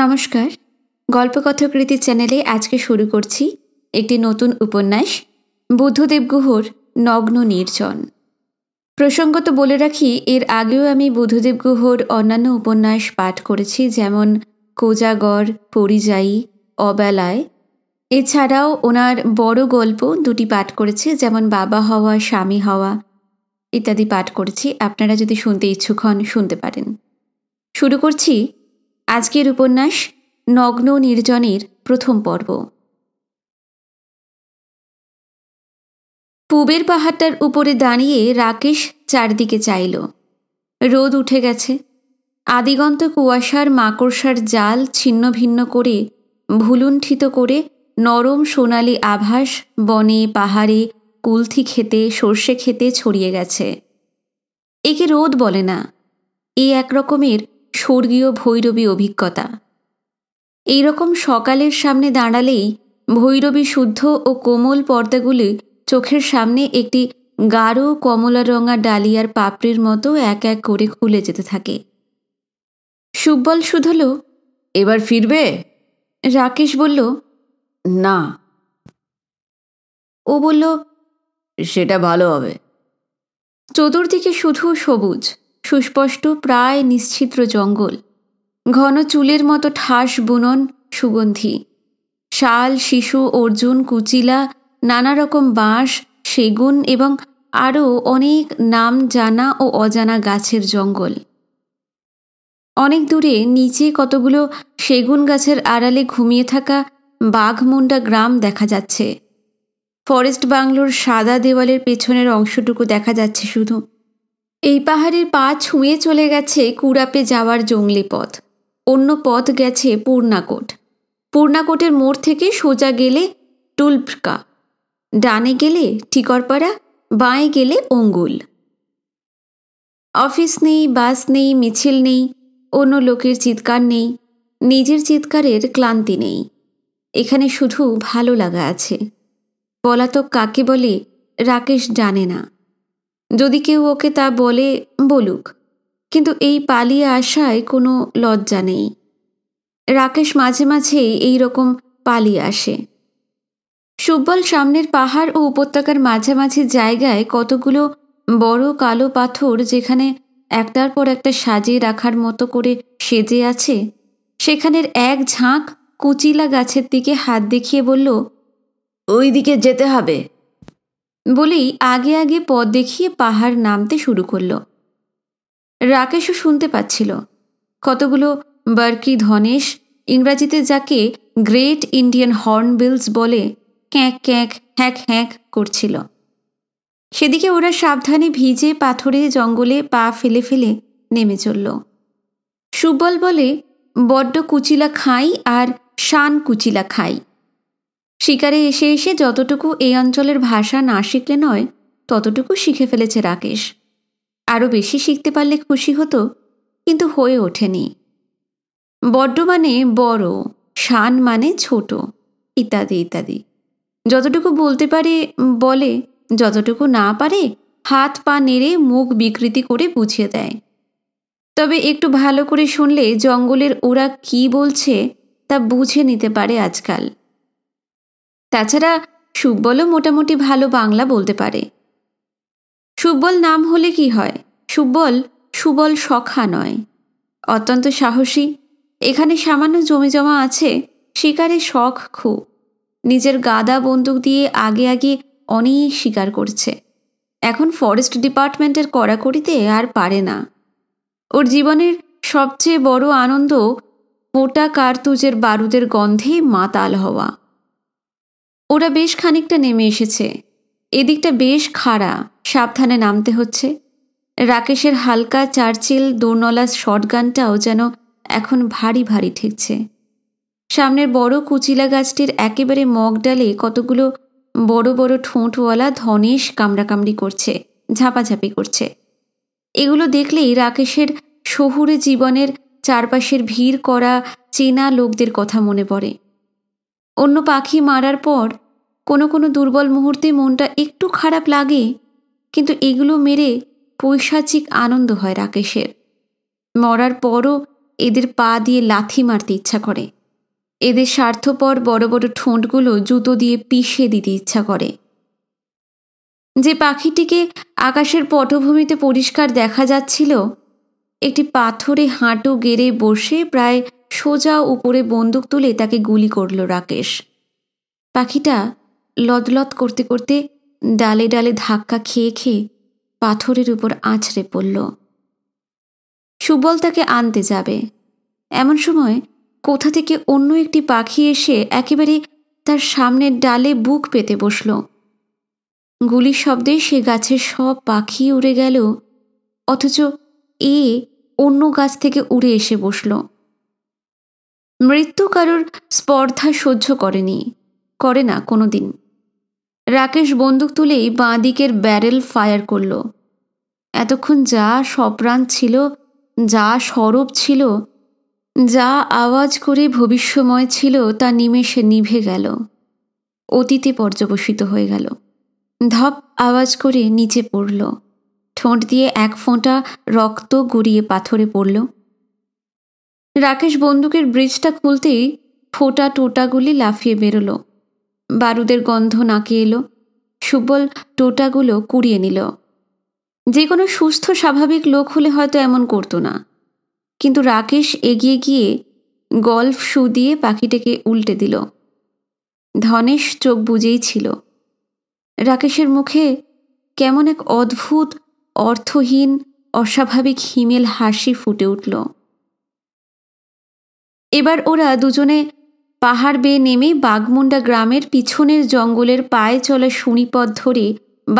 নমস্কার কথাকৃতি চ্যানেলে আজকে শুরু করছি একটি নতুন উপন্যাস বুদ্ধদেব গুহর নগ্ন নির্জন প্রসঙ্গত বলে রাখি এর আগেও আমি বুদ্ধদেব গুহর অন্যান্য উপন্যাস পাঠ করেছি যেমন কোজাগর পরিযায়ী অবেলায় এছাড়াও ওনার বড় গল্প দুটি পাঠ করেছে যেমন বাবা হওয়া স্বামী হওয়া ইত্যাদি পাঠ করেছি আপনারা যদি শুনতে ইচ্ছুক হন শুনতে পারেন শুরু করছি আজকের উপন্যাস নগ্ন নির্জনের প্রথম পর্ব পুবের পাহাড়টার উপরে দাঁড়িয়ে রাকেশ চারদিকে চাইল রোদ উঠে গেছে আদিগন্ত কুয়াশার মাকড়সার জাল ছিন্ন ভিন্ন করে ভুলুণ্ঠিত করে নরম সোনালি আভাস বনে পাহাড়ে কুলথি খেতে সর্ষে খেতে ছড়িয়ে গেছে একে রোদ বলে না এ এক রকমের স্বর্গীয় ভৈরবী অভিজ্ঞতা এইরকম সকালের সামনে দাঁড়ালেই ভৈরবী শুদ্ধ ও কোমল পর্দাগুলি চোখের সামনে একটি গাঢ় কমলা রঙা ডালিয়ার পাপড়ির মতো এক এক করে খুলে যেতে থাকে সুব্বল শুধল এবার ফিরবে রাকেশ বলল না ও বলল সেটা ভালো হবে চতুর্দিকে শুধু সবুজ সুস্পষ্ট প্রায় নিশ্চিত্র জঙ্গল ঘন চুলের মতো ঠাস বুনন সুগন্ধি শাল শিশু অর্জুন কুচিলা নানা রকম বাঁশ সেগুন এবং আরও অনেক নাম জানা ও অজানা গাছের জঙ্গল অনেক দূরে নিচে কতগুলো সেগুন গাছের আড়ালে ঘুমিয়ে থাকা বাঘমুন্ডা গ্রাম দেখা যাচ্ছে ফরেস্ট বাংলোর সাদা দেওয়ালের পেছনের অংশটুকু দেখা যাচ্ছে শুধু এই পাহাড়ের পা ছুঁয়ে চলে গেছে কুড়াপে যাওয়ার জঙ্গলি পথ অন্য পথ গেছে পূর্ণাকোট পূর্ণাকোটের মোড় থেকে সোজা গেলে টুলপকা ডানে গেলে ঠিকরপাড়া বাঁয়ে গেলে অঙ্গুল অফিস নেই বাস নেই মিছিল নেই অন্য লোকের চিৎকার নেই নিজের চিৎকারের ক্লান্তি নেই এখানে শুধু ভালো লাগা আছে পলাতক কাকে বলে রাকেশ জানে না যদি কেউ ওকে তা বলে বলুক কিন্তু এই পালিয়ে আসায় কোনো লজ্জা নেই রাকেশ মাঝে মাঝেই এই রকম পালিয়ে আসে সুব্বল সামনের পাহাড় ও উপত্যকার মাঝামাঝি জায়গায় কতগুলো বড় কালো পাথর যেখানে একটার পর একটা সাজিয়ে রাখার মতো করে সেজে আছে সেখানের এক ঝাঁক কুচিলা গাছের দিকে হাত দেখিয়ে বলল ওই দিকে যেতে হবে বলেই আগে আগে পথ দেখিয়ে পাহাড় নামতে শুরু করল রাকেশও শুনতে পাচ্ছিল কতগুলো বার্কি ধনেশ ইংরাজিতে যাকে গ্রেট ইন্ডিয়ান হর্নবিলস বলে ক্যাঁক ক্যাঁক হ্যাঁক হ্যাঁক করছিল সেদিকে ওরা সাবধানে ভিজে পাথরে জঙ্গলে পা ফেলে ফেলে নেমে চলল সুবল বলে বড্ড কুচিলা খাই আর শান কুচিলা খাই শিকারে এসে এসে যতটুকু এই অঞ্চলের ভাষা না শিখলে নয় ততটুকু শিখে ফেলেছে রাকেশ আরও বেশি শিখতে পারলে খুশি হতো কিন্তু হয়ে ওঠেনি বড্ড মানে বড় শান মানে ছোট ইত্যাদি ইত্যাদি যতটুকু বলতে পারে বলে যতটুকু না পারে হাত পা নেড়ে মুখ বিকৃতি করে বুঝিয়ে দেয় তবে একটু ভালো করে শুনলে জঙ্গলের ওরা কি বলছে তা বুঝে নিতে পারে আজকাল তাছাড়া সুব্বলও মোটামুটি ভালো বাংলা বলতে পারে সুব্বল নাম হলে কি হয় সুব্বল সুবল সখা নয় অত্যন্ত সাহসী এখানে সামান্য জমি জমা আছে শিকারে শখ খুব নিজের গাদা বন্দুক দিয়ে আগে আগে অনেক শিকার করছে এখন ফরেস্ট ডিপার্টমেন্টের কড়াকড়িতে আর পারে না ওর জীবনের সবচেয়ে বড় আনন্দ মোটা কার্তুজের বারুদের গন্ধে মাতাল হওয়া ওরা বেশ খানিকটা নেমে এসেছে এদিকটা বেশ খাড়া সাবধানে নামতে হচ্ছে রাকেশের হালকা চার্চিল দোনলা শটগানটাও যেন এখন ভারী ভারী ঠেকছে সামনের বড় কুচিলা গাছটির একেবারে মগডালে কতগুলো বড় বড় ঠোঁটওয়ালা ধনেশ কামড়াকামড়ি করছে ঝাঁপাঝাঁপি করছে এগুলো দেখলেই রাকেশের শহুরে জীবনের চারপাশের ভিড় করা চেনা লোকদের কথা মনে পড়ে অন্য পাখি মারার পর কোনো কোনো দুর্বল মুহূর্তে মনটা একটু খারাপ লাগে কিন্তু এগুলো মেরে পৈশাচিক আনন্দ হয় রাকেশের মরার পরও এদের পা দিয়ে লাথি মারতে ইচ্ছা করে এদের স্বার্থপর বড় বড় ঠোঁটগুলো জুতো দিয়ে পিষে দিতে ইচ্ছা করে যে পাখিটিকে আকাশের পটভূমিতে পরিষ্কার দেখা যাচ্ছিল একটি পাথরে হাঁটু গেড়ে বসে প্রায় সোজা উপরে বন্দুক তুলে তাকে গুলি করল রাকেশ পাখিটা লদলদ করতে করতে ডালে ডালে ধাক্কা খেয়ে খেয়ে পাথরের উপর আছড়ে পড়ল সুবল তাকে আনতে যাবে এমন সময় কোথা থেকে অন্য একটি পাখি এসে একেবারে তার সামনের ডালে বুক পেতে বসল গুলি শব্দে সে গাছের সব পাখি উড়ে গেল অথচ এ অন্য গাছ থেকে উড়ে এসে বসল মৃত্যু কারোর স্পর্ধা সহ্য করেনি করে না কোনোদিন রাকেশ বন্দুক তুলেই বাঁ দিকের ব্যারেল ফায়ার করল এতক্ষণ যা সপ্রাণ ছিল যা সরব ছিল যা আওয়াজ করে ভবিষ্যময় ছিল তা নিমেষে নিভে গেল অতীতে পর্যবসিত হয়ে গেল ধপ আওয়াজ করে নিচে পড়ল ঠোঁট দিয়ে এক ফোঁটা রক্ত গড়িয়ে পাথরে পড়ল রাকেশ বন্দুকের ব্রিজটা খুলতেই ফোঁটা টোটাগুলি লাফিয়ে বেরোলো বারুদের গন্ধ নাকে এলো সুবল টোটাগুলো কুড়িয়ে নিল যে কোনো সুস্থ স্বাভাবিক লোক হলে হয়তো এমন করতো না কিন্তু রাকেশ এগিয়ে গিয়ে গল্ফ শু দিয়ে পাখিটাকে উল্টে দিল ধনেশ চোখ বুঝেই ছিল রাকেশের মুখে কেমন এক অদ্ভুত অর্থহীন অস্বাভাবিক হিমেল হাসি ফুটে উঠল এবার ওরা দুজনে পাহাড় বেয়ে নেমে বাগমুন্ডা গ্রামের পিছনের জঙ্গলের পায়ে চলা শুনিপথ ধরে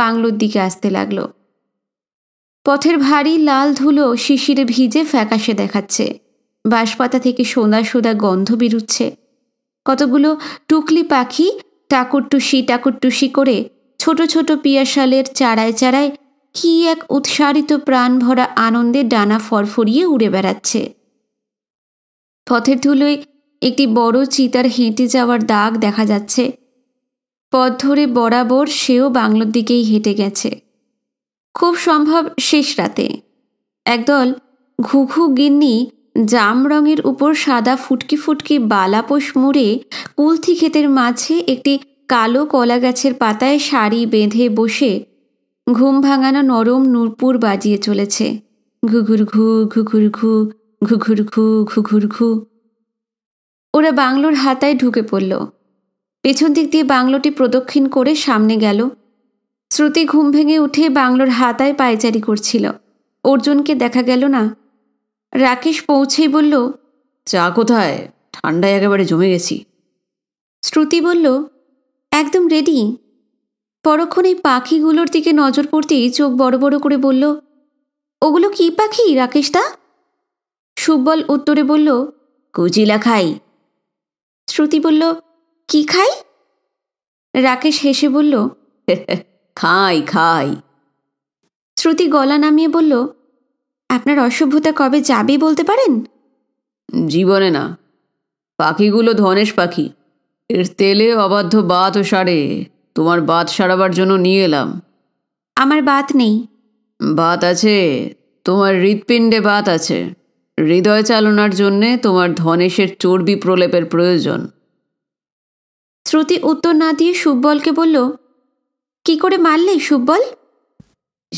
বাংলোর দিকে আসতে লাগল পথের ভারী লাল ধুলো শিশিরে ভিজে ফ্যাকাশে দেখাচ্ছে বাঁশপাতা থেকে সোনা সোদা গন্ধ বেরুচ্ছে কতগুলো টুকলি পাখি টাকুরটুসি টাকুরটুসি করে ছোট ছোট পিয়াশালের চারায় চারায় কি এক উৎসারিত প্রাণ ভরা আনন্দে ডানা ফরফরিয়ে উড়ে বেড়াচ্ছে পথের ধুলোয় একটি বড় চিতার হেঁটে যাওয়ার দাগ দেখা যাচ্ছে পথ ধরে বরাবর সেও বাংলোর দিকেই হেঁটে গেছে খুব সম্ভব শেষ রাতে একদল ঘুঘু গিন্নি জাম রঙের উপর সাদা ফুটকি ফুটকি বালাপোষ মুড়ে কুলথি ক্ষেতের মাঝে একটি কালো কলা গাছের পাতায় শাড়ি বেঁধে বসে ঘুম ভাঙানো নরম নূরপুর বাজিয়ে চলেছে ঘুঘুর ঘু ঘুঘুর ঘু ঘুঘুর ঘু ঘুঘুর ঘু ওরা বাংলোর হাতায় ঢুকে পড়ল পেছন দিক দিয়ে বাংলোটি প্রদক্ষিণ করে সামনে গেল শ্রুতি ঘুম ভেঙে উঠে বাংলোর হাতায় পায়চারি করছিল অর্জুনকে দেখা গেল না রাকেশ পৌঁছেই বলল চা কোথায় ঠান্ডায় একেবারে জমে গেছি শ্রুতি বলল একদম রেডি পরক্ষণ এই পাখিগুলোর দিকে নজর পড়তেই চোখ বড় বড় করে বলল ওগুলো কি পাখি রাকেশদা সুব্বল উত্তরে বলল কুজিলা খাই শ্রুতি বলল কি খাই রাকেশ হেসে বলল খাই খাই শ্রুতি গলা নামিয়ে বলল আপনার অসভ্যতা কবে যাবে বলতে পারেন জীবনে না পাখিগুলো ধনেশ পাখি এর তেলে অবাধ্য বাতও সারে তোমার বাত সারাবার জন্য নিয়ে এলাম আমার বাত নেই বাত আছে তোমার হৃৎপিণ্ডে বাত আছে হৃদয় চালনার জন্যে তোমার ধনেশের চর্বি প্রলেপের প্রয়োজন শ্রুতি উত্তর না দিয়ে সুব্বলকে বলল কি করে মারলে সুব্বল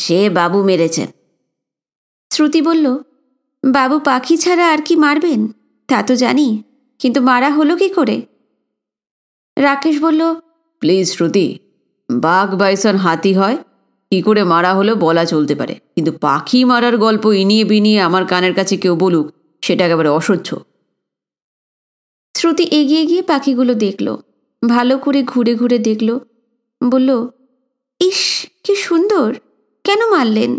সে বাবু মেরেছেন শ্রুতি বলল বাবু পাখি ছাড়া আর কি মারবেন তা তো জানি কিন্তু মারা হলো কি করে রাকেশ বলল প্লিজ শ্রুতি বাঘ বাইসন হাতি হয় কি করে মারা হলো বলা চলতে পারে কিন্তু পাখি মারার গল্প ইনিয়ে বিনিয়ে আমার কানের কাছে কেউ বলুক সেটা একেবারে অসহ্য শ্রুতি এগিয়ে গিয়ে পাখিগুলো দেখল ভালো করে ঘুরে ঘুরে দেখল বলল ইস কি সুন্দর কেন মারলেন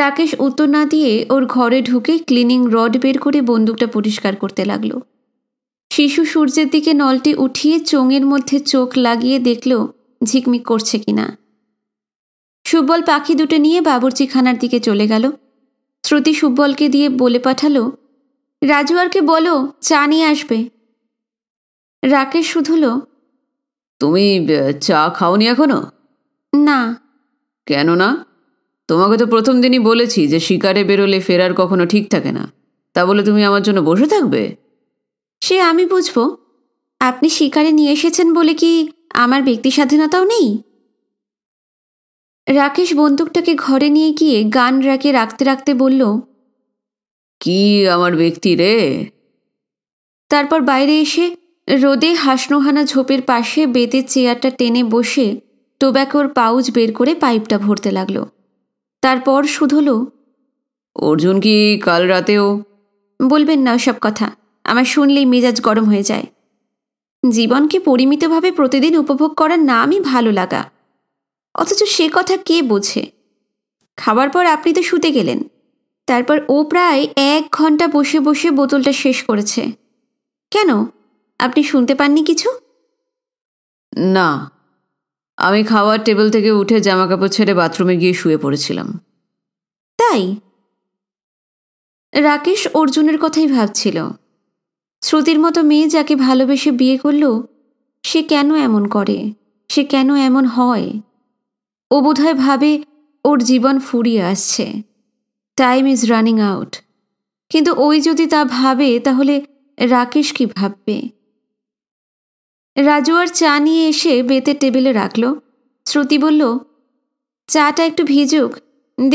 রাকেশ উত্তর না দিয়ে ওর ঘরে ঢুকে ক্লিনিং রড বের করে বন্দুকটা পরিষ্কার করতে লাগলো শিশু সূর্যের দিকে নলটি উঠিয়ে চোঙের মধ্যে চোখ লাগিয়ে দেখল ঝিকমিক করছে কিনা সুব্বল পাখি দুটো নিয়ে বাবুর্চিখানার দিকে চলে গেল শ্রুতি সুব্বলকে দিয়ে বলে পাঠালো রাজুয়ারকে বলো চা নিয়ে আসবে রাকেশ শুধুল তুমি চা খাওনি এখনো না কেন না তোমাকে তো প্রথম দিনই বলেছি যে শিকারে বেরোলে ফেরার কখনো ঠিক থাকে না তা বলে তুমি আমার জন্য বসে থাকবে সে আমি বুঝবো আপনি শিকারে নিয়ে এসেছেন বলে কি আমার ব্যক্তি স্বাধীনতাও নেই রাকেশ বন্দুকটাকে ঘরে নিয়ে গিয়ে গান র্যাকে রাখতে রাখতে বলল কি আমার ব্যক্তি রে তারপর বাইরে এসে রোদে হাসনোহানা ঝোপের পাশে বেতের চেয়ারটা টেনে বসে টোব্যাকোর পাউচ বের করে পাইপটা ভরতে লাগল তারপর শুধল অর্জুন কি কাল রাতেও বলবেন না সব কথা আমার শুনলেই মেজাজ গরম হয়ে যায় জীবনকে পরিমিতভাবে প্রতিদিন উপভোগ করার নামই ভালো লাগা অথচ সে কথা কে বোঝে খাবার পর আপনি তো শুতে গেলেন তারপর ও প্রায় এক ঘন্টা বসে বসে বোতলটা শেষ করেছে কেন আপনি শুনতে পাননি কিছু না আমি খাওয়ার টেবিল থেকে উঠে জামাকাপড় ছেড়ে বাথরুমে গিয়ে শুয়ে পড়েছিলাম তাই রাকেশ অর্জুনের কথাই ভাবছিল শ্রুতির মতো মেয়ে যাকে ভালোবেসে বিয়ে করল সে কেন এমন করে সে কেন এমন হয় ও বোধহয় ভাবে ওর জীবন ফুরিয়ে আসছে টাইম ইজ রানিং আউট কিন্তু ওই যদি তা ভাবে তাহলে রাকেশ কি ভাববে রাজু আর চা নিয়ে এসে বেতের টেবিলে রাখল শ্রুতি বলল চাটা একটু ভিজুক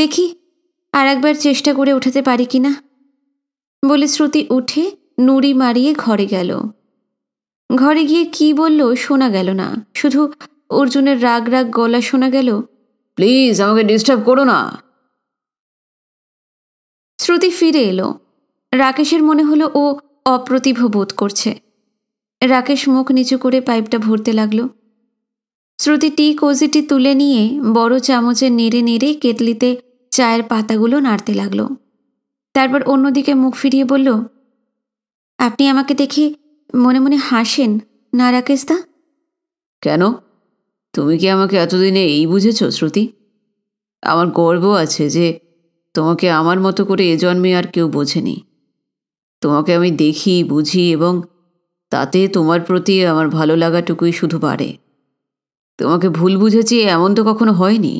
দেখি আর একবার চেষ্টা করে উঠাতে পারি কি না বলে শ্রুতি উঠে নুড়ি মারিয়ে ঘরে গেল ঘরে গিয়ে কি বলল শোনা গেল না শুধু অর্জুনের রাগ রাগ গলা শোনা গেল প্লিজ আমাকে ডিস্টার্ব করো না শ্রুতি ফিরে এলো রাকেশের মনে হলো ও অপ্রতিভ বোধ করছে রাকেশ মুখ নিচু করে পাইপটা ভরতে লাগলো শ্রুতি টি কোজিটি তুলে নিয়ে বড় চামচে নেড়ে নেড়ে কেটলিতে চায়ের পাতাগুলো নাড়তে লাগলো তারপর অন্যদিকে মুখ ফিরিয়ে বলল আপনি আমাকে দেখে মনে মনে হাসেন না রাকেশদা কেন তুমি কি আমাকে এতদিনে এই বুঝেছ শ্রুতি আমার গর্ব আছে যে তোমাকে আমার মতো করে এ জন্মে আর কেউ বোঝেনি তোমাকে আমি দেখি বুঝি এবং তাতে তোমার প্রতি আমার ভালো লাগাটুকুই শুধু বাড়ে তোমাকে ভুল বুঝেছি এমন তো কখনো হয়নি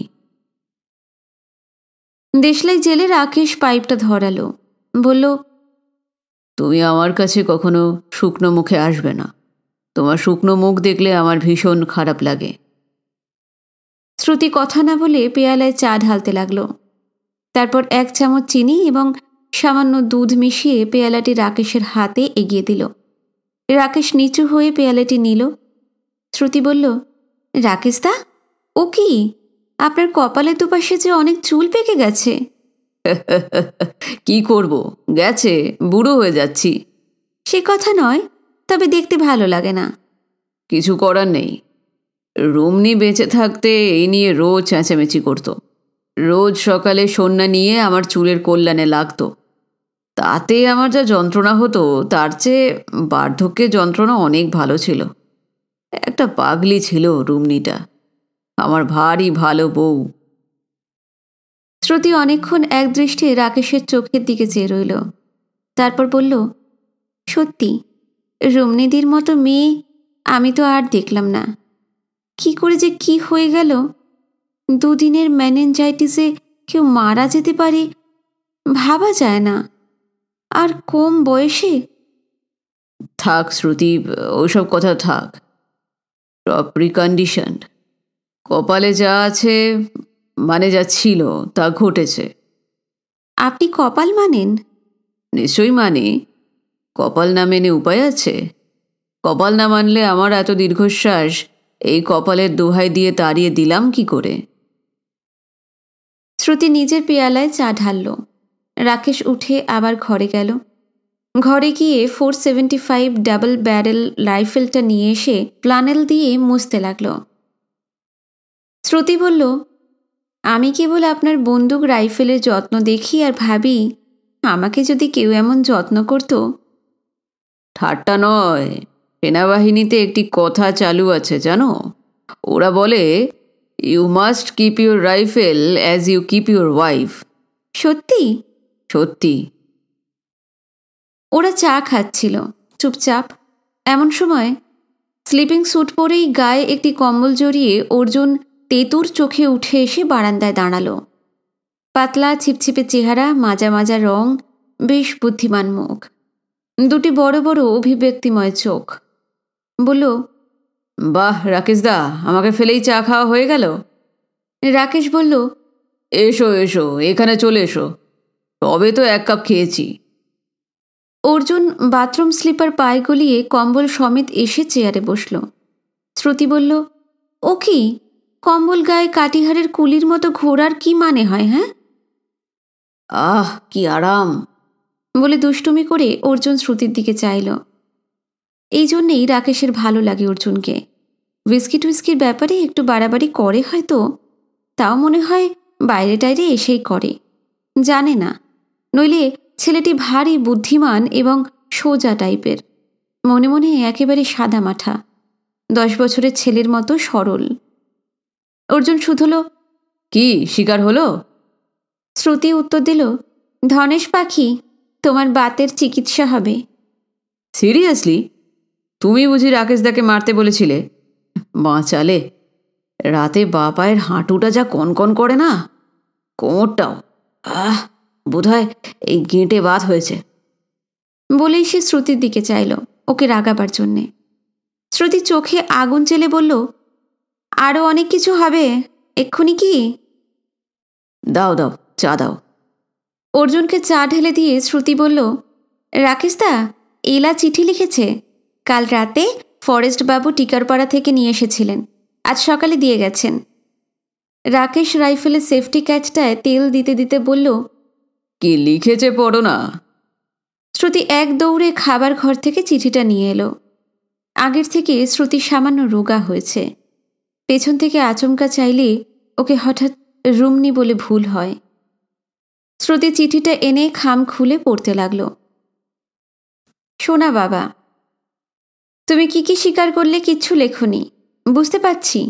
দেশলাই জেলে রাকেশ পাইপটা ধরালো বলল তুমি আমার কাছে কখনো শুকনো মুখে আসবে না তোমার শুকনো মুখ দেখলে আমার ভীষণ খারাপ লাগে শ্রুতি কথা না বলে পেয়ালায় চা ঢালতে লাগলো তারপর এক চামচ চিনি এবং সামান্য দুধ মিশিয়ে পেয়ালাটি রাকেশের হাতে এগিয়ে দিল রাকেশ নিচু হয়ে পেয়ালাটি নিল শ্রুতি বলল রাকেশ দা ও কি আপনার কপালে দুপাশে যে অনেক চুল পেকে গেছে কি করব গেছে বুড়ো হয়ে যাচ্ছি সে কথা নয় তবে দেখতে ভালো লাগে না কিছু করার নেই রুমনি বেঁচে থাকতে এই নিয়ে রোজ চেঁচামেচি করতো রোজ সকালে সন্না নিয়ে আমার চুলের কল্যাণে লাগতো তাতে আমার যা যন্ত্রণা হতো তার চেয়ে বার্ধক্যের যন্ত্রণা অনেক ভালো ছিল একটা পাগলি ছিল রুমনিটা আমার ভারী ভালো বউ শ্রুতি অনেকক্ষণ এক দৃষ্টি রাকেশের চোখের দিকে চেয়ে রইল তারপর বলল সত্যি রুমনিদির মতো মেয়ে আমি তো আর দেখলাম না কি করে যে কি হয়ে গেল দুদিনের ম্যানেঞ্জাইটিসে কেউ মারা যেতে পারে ভাবা যায় না আর কম বয়সে থাক শ্রুতি ওইসব কথা থাক সব প্রিকন্ডিশন কপালে যা আছে মানে যা ছিল তা ঘটেছে আপনি কপাল মানেন নিশ্চয়ই মানে কপাল না মেনে উপায় আছে কপাল না মানলে আমার এত দীর্ঘশ্বাস এই কপালের দোহাই দিয়ে তাড়িয়ে দিলাম কি করে শ্রুতি নিজের পেয়ালায় চা ঢাললো রাকেশ উঠে আবার ঘরে গেল ঘরে গিয়ে four seventy five double barrel রাইফেলটা নিয়ে এসে প্লানেল দিয়ে মুছতে লাগল শ্রুতি বলল আমি কেবল আপনার বন্দুক রাইফেলের যত্ন দেখি আর ভাবি আমাকে যদি কেউ এমন যত্ন করত ঠাট্টা নয় সেনাবাহিনীতে একটি কথা চালু আছে জানো ওরা বলে you must keep your rifle as you keep your wife সত্যি সত্যি ওরা চা খাচ্ছিল চুপচাপ এমন সময় স্লিপিং স্যুট পরেই গায়ে একটি কম্বল জড়িয়ে অর্জুন তেতুর চোখে উঠে এসে বারান্দায় দাঁড়ালো পাতলা ছিপছিপে চেহারা মাজা মাজা রং বেশ বুদ্ধিমান মুখ দুটি বড় বড় অভিব্যক্তিময় চোখ বলল বাহ রাকেশদা আমাকে ফেলেই চা খাওয়া হয়ে গেল রাকেশ বলল এসো এসো এখানে চলে এসো তবে তো এক কাপ খেয়েছি অর্জুন বাথরুম স্লিপার পায়ে গলিয়ে কম্বল সমেত এসে চেয়ারে বসল শ্রুতি বলল ও কি কম্বল গায়ে কাটিহারের কুলির মতো ঘোরার কি মানে হয় হ্যাঁ আহ কি আরাম বলে দুষ্টুমি করে অর্জুন শ্রুতির দিকে চাইল এই জন্যেই রাকেশের ভালো লাগে অর্জুনকে উইস্কি টুইস্কির ব্যাপারে একটু বাড়াবাড়ি করে হয়তো তাও মনে হয় বাইরে টাইরে এসেই করে জানে না নইলে ছেলেটি ভারী বুদ্ধিমান এবং সোজা টাইপের মনে মনে একেবারে সাদা মাঠা দশ বছরের ছেলের মতো সরল অর্জুন শুধল কি শিকার হলো শ্রুতি উত্তর দিল ধনেশ পাখি তোমার বাতের চিকিৎসা হবে সিরিয়াসলি তুমি বুঝি রাকেশদাকে মারতে বলেছিলে বাঁচালে রাতে বা পায়ের হাঁটুটা যা কনকন করে না কোমরটাও আহ বোধ এই গেঁটে বাদ হয়েছে বলেই সে শ্রুতির দিকে চাইল ওকে রাগাবার জন্যে শ্রুতি চোখে আগুন চেলে বলল আরও অনেক কিছু হবে এক্ষুনি কি দাও দাও চা দাও অর্জুনকে চা ঢেলে দিয়ে শ্রুতি বলল রাকেশদা এলা চিঠি লিখেছে কাল রাতে ফরেস্ট বাবু টিকারপাড়া থেকে নিয়ে এসেছিলেন আজ সকালে দিয়ে গেছেন রাকেশ রাইফেলের সেফটি ক্যাচটায় তেল দিতে দিতে বলল কি লিখেছে পড়ো না শ্রুতি এক দৌড়ে খাবার ঘর থেকে চিঠিটা নিয়ে এলো আগের থেকে শ্রুতি সামান্য রোগা হয়েছে পেছন থেকে আচমকা চাইলে ওকে হঠাৎ রুমনি বলে ভুল হয় শ্রুতি চিঠিটা এনে খাম খুলে পড়তে লাগল শোনা বাবা তুমি কি কি স্বীকার করলে কিচ্ছু লেখনি বুঝতে পারছি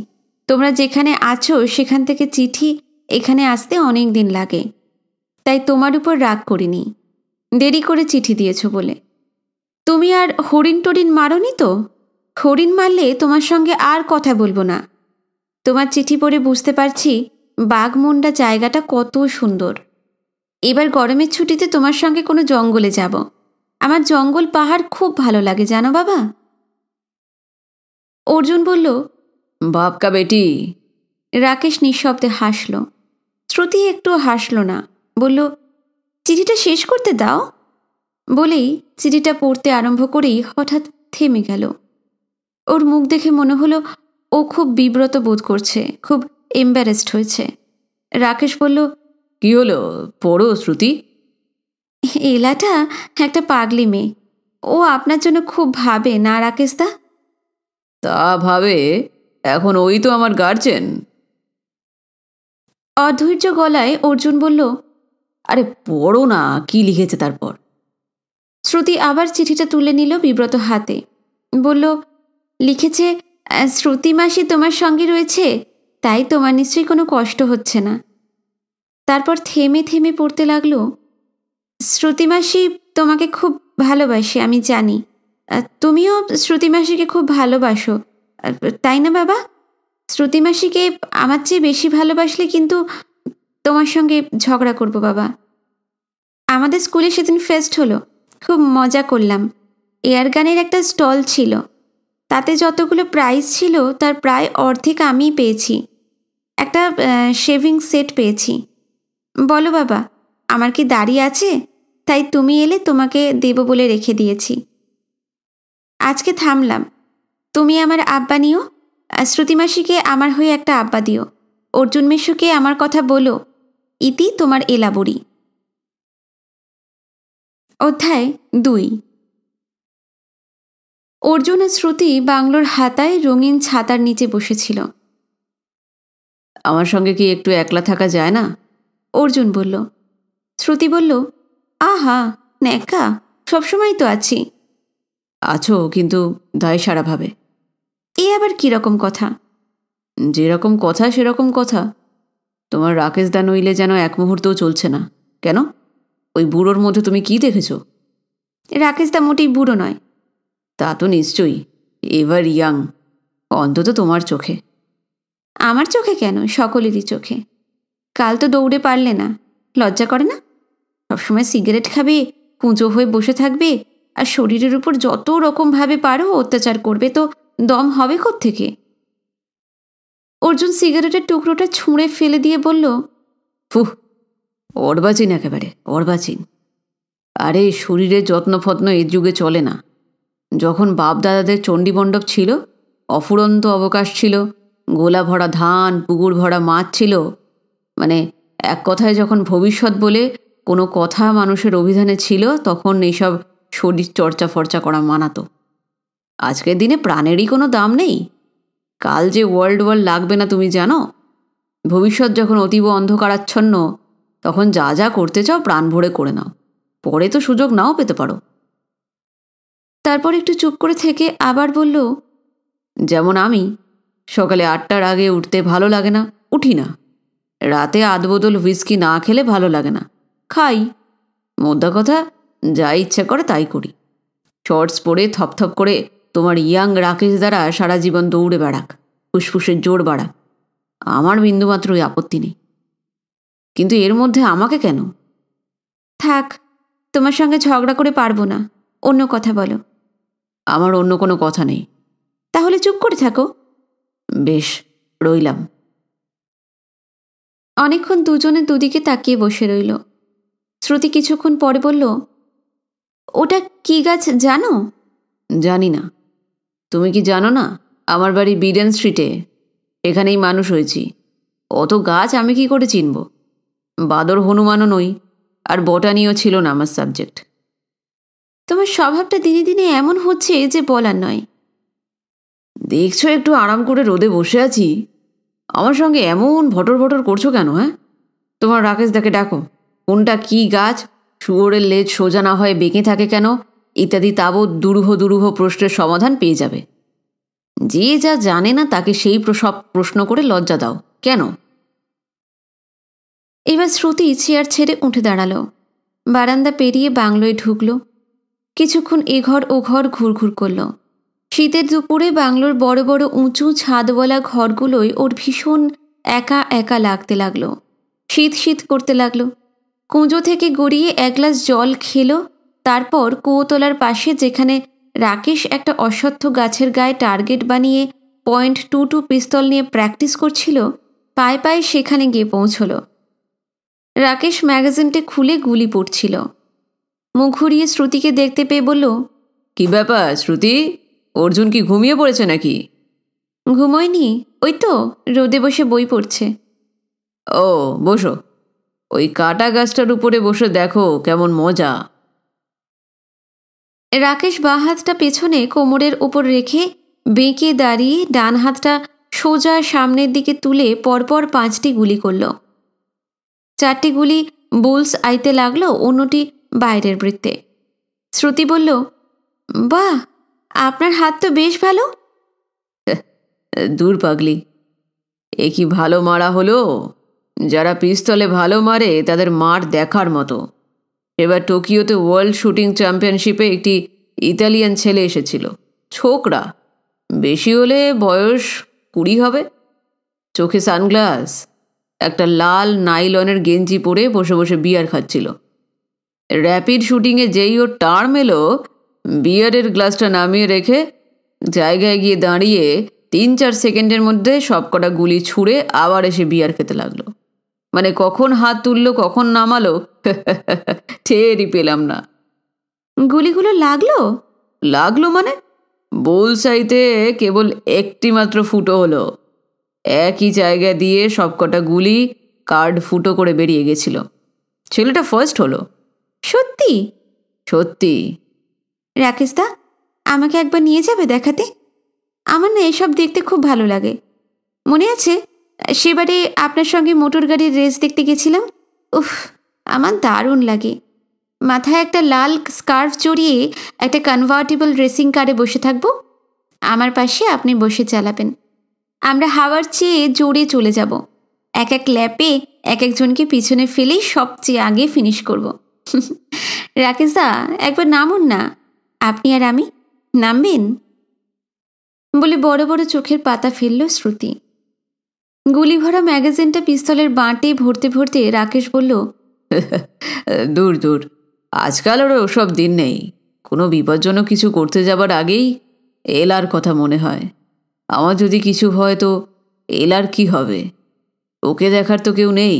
তোমরা যেখানে আছো সেখান থেকে চিঠি এখানে আসতে অনেক দিন লাগে তাই তোমার উপর রাগ করিনি দেরি করে চিঠি দিয়েছো বলে তুমি আর হরিণ টরিণ মারনি তো হরিণ মারলে তোমার সঙ্গে আর কথা বলবো না তোমার চিঠি পড়ে বুঝতে পারছি বাঘমুন্ডা জায়গাটা কত সুন্দর এবার গরমের ছুটিতে তোমার সঙ্গে কোনো জঙ্গলে যাব আমার জঙ্গল পাহাড় খুব ভালো লাগে জানো বাবা অর্জুন বলল বাপকা বেটি রাকেশ নিঃশব্দে হাসল শ্রুতি একটু হাসল না বলল চিঠিটা শেষ করতে দাও বলেই চিঠিটা পড়তে আরম্ভ করেই হঠাৎ থেমে গেল ওর মুখ দেখে মনে হলো ও খুব বিব্রত বোধ করছে খুব এম্বারেসড হয়েছে রাকেশ বলল কি হলো পড়ো শ্রুতি এলাটা একটা পাগলি মেয়ে ও আপনার জন্য খুব ভাবে না রাকেশ দা তা ভাবে এখন ওই তো আমার গার্জেন অধৈর্য গলায় অর্জুন বলল আরে পড়ো না কি লিখেছে তারপর শ্রুতি আবার চিঠিটা তুলে নিল বিব্রত হাতে বলল লিখেছে শ্রুতি মাসি তোমার সঙ্গে রয়েছে তাই তোমার নিশ্চয়ই কোনো কষ্ট হচ্ছে না তারপর থেমে থেমে পড়তে লাগলো শ্রুতিমাসি তোমাকে খুব ভালোবাসে আমি জানি তুমিও শ্রুতি মাসিকে খুব ভালোবাসো তাই না বাবা শ্রুতি মাসিকে আমার চেয়ে বেশি ভালোবাসলে কিন্তু তোমার সঙ্গে ঝগড়া করব বাবা আমাদের স্কুলে সেদিন ফেস্ট হলো খুব মজা করলাম এয়ার গানের একটা স্টল ছিল তাতে যতগুলো প্রাইজ ছিল তার প্রায় অর্ধেক আমি পেয়েছি একটা শেভিং সেট পেয়েছি বলো বাবা আমার কি দাড়ি আছে তাই তুমি এলে তোমাকে দেব বলে রেখে দিয়েছি আজকে থামলাম তুমি আমার আব্বা নিও শ্রুতিমাসিকে আমার হয়ে একটা আব্বা দিও অর্জুন মিশুকে আমার কথা বলো ইতি তোমার এলাবড়ি অধ্যায় দুই অর্জুন শ্রুতি বাংলোর হাতায় রঙিন ছাতার নিচে বসেছিল আমার সঙ্গে কি একটু একলা থাকা যায় না অর্জুন বলল শ্রুতি বলল আহা ন্যাকা সবসময় তো আছি আছো কিন্তু দয় সারাভাবে এ আবার কীরকম কথা যেরকম কথা সেরকম কথা তোমার রাকেশ দা নইলে যেন এক মুহূর্তও চলছে না কেন ওই বুড়োর মধ্যে তুমি কি দেখেছ রাকেশ দা মোটেই বুড়ো নয় তা তো নিশ্চয়ই এভার ইয়াং অন্তত তোমার চোখে আমার চোখে কেন সকলেরই চোখে কাল তো দৌড়ে পারলে না লজ্জা করে না সবসময় সিগারেট খাবে কুঁচো হয়ে বসে থাকবে আর শরীরের উপর যত রকমভাবে পারো অত্যাচার করবে তো দম হবে থেকে। অর্জুন সিগারেটের টুকরোটা ছুঁড়ে ফেলে দিয়ে বলল ফুহ অর্বাচীন একেবারে অর্বাচীন আরে শরীরে যত্ন ফত্ন এ যুগে চলে না যখন বাপ দাদাদের চণ্ডীমণ্ডপ ছিল অফুরন্ত অবকাশ ছিল গোলা ভরা ধান পুকুর ভরা মাছ ছিল মানে এক কথায় যখন ভবিষ্যৎ বলে কোনো কথা মানুষের অভিধানে ছিল তখন এইসব শরীর চর্চা ফর্চা করা মানাতো আজকের দিনে প্রাণেরই কোনো দাম নেই কাল যে ওয়ার্ল্ড ওয়ার লাগবে না তুমি জানো ভবিষ্যৎ যখন অতীব অন্ধকারাচ্ছন্ন তখন যা যা করতে চাও প্রাণ ভরে করে নাও পরে তো সুযোগ নাও পেতে পারো তারপর একটু চুপ করে থেকে আবার বলল যেমন আমি সকালে আটটার আগে উঠতে ভালো লাগে না উঠি না রাতে আদবদল হুইস্কি না খেলে ভালো লাগে না খাই মোদ্দা কথা যা ইচ্ছে করে তাই করি শর্টস পরে থপথপ করে তোমার ইয়াং রাকেশ দ্বারা সারা জীবন দৌড়ে বেড়াক ফুসফুসের জোর বাড়া আমার বিন্দুমাত্রই আপত্তি নেই কিন্তু এর মধ্যে আমাকে কেন থাক তোমার সঙ্গে ঝগড়া করে পারবো না অন্য কথা বলো আমার অন্য কোনো কথা নেই তাহলে চুপ করে থাকো বেশ রইলাম অনেকক্ষণ দুজনে দুদিকে তাকিয়ে বসে রইল শ্রুতি কিছুক্ষণ পরে বলল ওটা কি গাছ জানো জানি না তুমি কি জানো না আমার বাড়ি বিডেন স্ট্রিটে এখানেই মানুষ হয়েছি অত গাছ আমি কি করে চিনব বাদর হনুমানও নই আর বটানিও ছিল না আমার সাবজেক্ট তোমার স্বভাবটা দিনে দিনে এমন হচ্ছে যে বলার নয় দেখছো একটু আরাম করে রোদে বসে আছি আমার সঙ্গে এমন ভটর ভটর করছো কেন হ্যাঁ তোমার রাকেশ দাকে ডাকো কোনটা কি গাছ শুয়োরের লেজ সোজা না হয়ে বেঁকে থাকে কেন ইত্যাদি তাবৎ দুরূহ দুরূহ প্রশ্নের সমাধান পেয়ে যাবে যে যা জানে না তাকে সেই সব প্রশ্ন করে লজ্জা দাও কেন এবার শ্রুতি চেয়ার ছেড়ে উঠে দাঁড়াল বারান্দা পেরিয়ে বাংলোয় ঢুকলো কিছুক্ষণ এঘর ও ঘর ঘুরঘুর করল শীতের দুপুরে বাংলোর বড় বড় উঁচু ছাদওয়ালা ঘরগুলোই ওর ভীষণ একা একা লাগতে লাগলো শীত শীত করতে লাগলো কুঁজো থেকে গড়িয়ে এক গ্লাস জল খেলো তারপর কুয়োতলার পাশে যেখানে রাকেশ একটা অসত্য গাছের গায়ে টার্গেট বানিয়ে পয়েন্ট টু টু পিস্তল নিয়ে প্র্যাকটিস করছিল পায়ে পায়ে সেখানে গিয়ে পৌঁছল রাকেশ ম্যাগাজিনটি খুলে গুলি পড়ছিল মুখ ঘুরিয়ে শ্রুতিকে দেখতে পেয়ে বলল কি ব্যাপার শ্রুতি অর্জুন কি ঘুমিয়ে পড়েছে নাকি ঘুমোয়নি ওই তো রোদে বসে বই পড়ছে ও বসো ওই কাটা গাছটার উপরে বসে দেখো কেমন মজা রাকেশ বা হাতটা পেছনে কোমরের উপর রেখে বেঁকে দাঁড়িয়ে ডান হাতটা সোজা সামনের দিকে তুলে পরপর পাঁচটি গুলি করল চারটি গুলি বুলস আইতে লাগলো অন্যটি বাইরের বৃত্তে শ্রুতি বলল বাহ আপনার হাত তো বেশ ভালো হ্যাঁ, দূর পাগলি এ কি ভালো মারা হলো যারা পিস্তলে ভালো মারে তাদের মার দেখার মতো এবার টোকিওতে ওয়ার্ল্ড শুটিং চ্যাম্পিয়নশিপে একটি ইতালিয়ান ছেলে এসেছিল ছোকরা বেশি হলে বয়স কুড়ি হবে চোখে সানগ্লাস একটা লাল নাইলনের গেঞ্জি পরে বসে বসে বিয়ার খাচ্ছিল র্যাপিড শুটিংয়ে যেই ও টার্ম এলো বিয়ারের গ্লাসটা নামিয়ে রেখে জায়গায় গিয়ে দাঁড়িয়ে তিন চার সেকেন্ডের মধ্যে সবকটা গুলি ছুঁড়ে আবার এসে বিয়ার খেতে লাগলো মানে কখন হাত তুললো কখন নামালো টেরই পেলাম না গুলিগুলো লাগলো লাগলো মানে বোল সাইতে কেবল একটি মাত্র ফুটো হলো একই জায়গা দিয়ে সবকটা গুলি কার্ড ফুটো করে বেরিয়ে গেছিল ছেলেটা ফার্স্ট হলো সত্যি সত্যি রাকেশদা আমাকে একবার নিয়ে যাবে দেখাতে আমার না এসব দেখতে খুব ভালো লাগে মনে আছে সেবারে আপনার সঙ্গে মোটর গাড়ির রেস দেখতে গেছিলাম উফ আমার দারুণ লাগে মাথায় একটা লাল স্কার্ফ জড়িয়ে একটা কনভার্টেবল রেসিং কারে বসে থাকবো আমার পাশে আপনি বসে চালাবেন আমরা হাওয়ার চেয়ে জোরে চলে যাব এক এক ল্যাপে এক একজনকে পিছনে ফেলেই সবচেয়ে আগে ফিনিশ করব রাকেশদা একবার নামুন না আপনি আর আমি নামবেন বলে বড় বড় চোখের পাতা ফেললো শ্রুতি গুলিভরা ম্যাগাজিনটা পিস্তলের বাঁটে ভরতে ভরতে রাকেশ বলল দূর দূর আজকাল ওর ওসব দিন নেই কোনো বিপজ্জনক কিছু করতে যাবার আগেই এলার কথা মনে হয় আমার যদি কিছু হয় তো এলার কি হবে ওকে দেখার তো কেউ নেই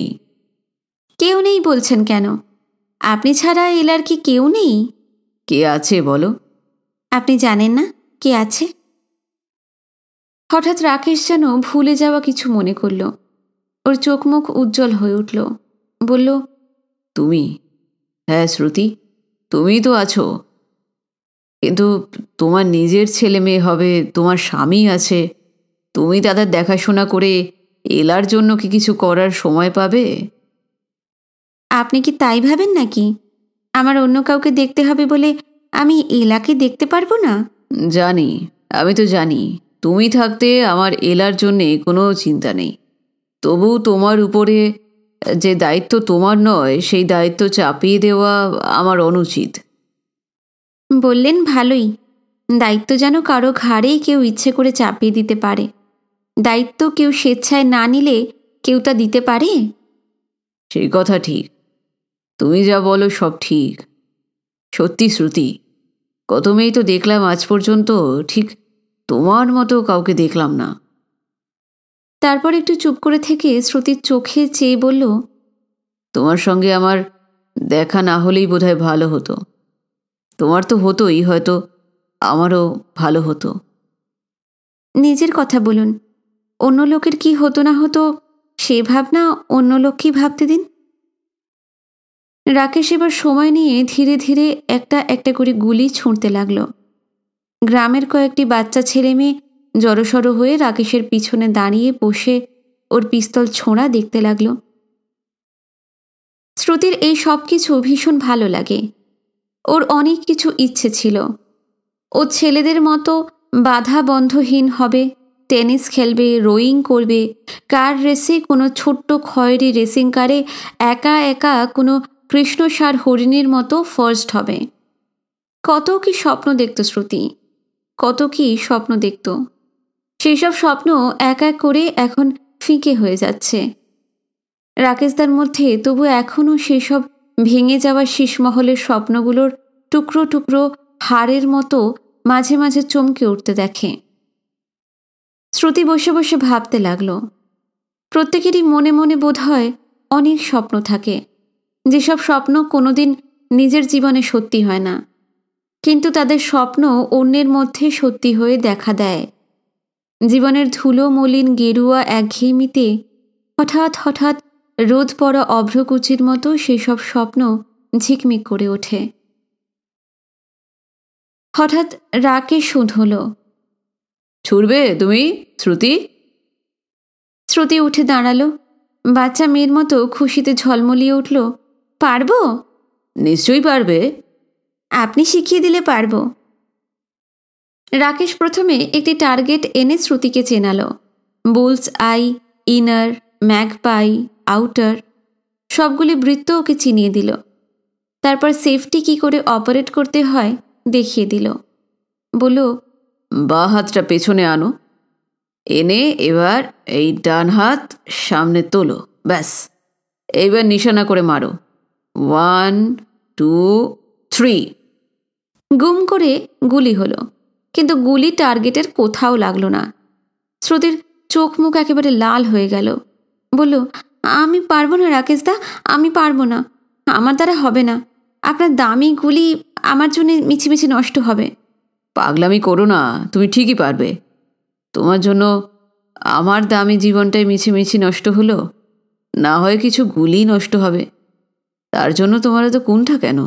কেউ নেই বলছেন কেন আপনি ছাড়া এলার কি কেউ নেই কে আছে বলো আপনি জানেন না কে আছে হঠাৎ রাকেশ যেন ভুলে যাওয়া কিছু মনে করল ওর চোখ মুখ উজ্জ্বল হয়ে উঠল বলল তুমি হ্যাঁ শ্রুতি তুমি তো আছো কিন্তু তোমার নিজের ছেলে মেয়ে হবে তোমার স্বামী আছে তুমি তাদের দেখাশোনা করে এলার জন্য কি কিছু করার সময় পাবে আপনি কি তাই ভাবেন নাকি আমার অন্য কাউকে দেখতে হবে বলে আমি এলাকে দেখতে পারবো না জানি আমি তো জানি তুমি থাকতে আমার এলার জন্যে কোনো চিন্তা নেই তবু তোমার উপরে যে দায়িত্ব তোমার নয় সেই দায়িত্ব চাপিয়ে দেওয়া আমার অনুচিত বললেন ভালোই দায়িত্ব যেন কারো ঘাড়েই কেউ ইচ্ছে করে চাপিয়ে দিতে পারে দায়িত্ব কেউ স্বেচ্ছায় না নিলে কেউ তা দিতে পারে সেই কথা ঠিক তুমি যা বলো সব ঠিক সত্যি শ্রুতি কত মেয়ে তো দেখলাম আজ পর্যন্ত ঠিক তোমার মতো কাউকে দেখলাম না তারপর একটু চুপ করে থেকে শ্রুতির চোখে চেয়ে বলল তোমার সঙ্গে আমার দেখা না হলেই হয় ভালো হতো তোমার তো হতোই হয়তো আমারও ভালো হতো নিজের কথা বলুন অন্য লোকের কি হতো না হতো সে ভাবনা অন্য লোককেই ভাবতে দিন রাকেশ এবার সময় নিয়ে ধীরে ধীরে একটা একটা করে গুলি ছুঁড়তে লাগলো গ্রামের কয়েকটি বাচ্চা ছেলে মেয়ে জড়সড়ো হয়ে রাকেশের পিছনে দাঁড়িয়ে বসে ওর পিস্তল ছোঁড়া দেখতে লাগলো শ্রুতির এই সব কিছু ভীষণ ভালো লাগে ওর অনেক কিছু ইচ্ছে ছিল ও ছেলেদের মতো বাধা বন্ধহীন হবে টেনিস খেলবে রোয়িং করবে কার রেসে কোনো ছোট্ট খয়েরি রেসিং কারে একা একা কোনো কৃষ্ণসার হরিণের মতো ফার্স্ট হবে কত কি স্বপ্ন দেখত শ্রুতি কত কি স্বপ্ন দেখত সেইসব স্বপ্ন এক এক করে এখন ফিকে হয়ে যাচ্ছে রাকেশদার মধ্যে তবু এখনও সেসব ভেঙে যাওয়া শীষমহলের স্বপ্নগুলোর টুকরো টুকরো হাড়ের মতো মাঝে মাঝে চমকে উঠতে দেখে শ্রুতি বসে বসে ভাবতে লাগল প্রত্যেকেরই মনে মনে বোধ হয় অনেক স্বপ্ন থাকে যেসব স্বপ্ন কোনোদিন নিজের জীবনে সত্যি হয় না কিন্তু তাদের স্বপ্ন অন্যের মধ্যে সত্যি হয়ে দেখা দেয় জীবনের ধুলো মলিন গেরুয়া একঘেয়েমিতে হঠাৎ হঠাৎ রোদ পড়া অভ্রকুচির মতো সেসব স্বপ্ন ঝিকমিক করে ওঠে হঠাৎ রাকে সুদ হলো ছুটবে তুমি শ্রুতি শ্রুতি উঠে দাঁড়ালো বাচ্চা মেয়ের মতো খুশিতে ঝলমলিয়ে উঠল পারবো নিশ্চয়ই পারবে আপনি শিখিয়ে দিলে পারব রাকেশ প্রথমে একটি টার্গেট এনে শ্রুতিকে চেনালো bullseye inner magpie outer সবগুলি বৃত্ত ওকে চিনিয়ে দিল তারপর সেফটি কি করে অপারেট করতে হয় দেখিয়ে দিল বলল বা হাতটা পেছনে আনো এনে এবার এই ডান হাত সামনে তোলো ব্যাস এইবার নিশানা করে মারো ওয়ান টু থ্রি গুম করে গুলি হলো কিন্তু গুলি টার্গেটের কোথাও লাগলো না শ্রুতির চোখ মুখ একেবারে লাল হয়ে গেল বলল আমি পারবো না রাকেশদা আমি পারবো না আমার দ্বারা হবে না আপনার দামি গুলি আমার জন্য মিছিমিছি নষ্ট হবে পাগলামি করো না তুমি ঠিকই পারবে তোমার জন্য আমার দামি জীবনটাই মিছিমিছি নষ্ট হলো না হয় কিছু গুলি নষ্ট হবে তার জন্য তোমার এত কুণ্ঠা কেন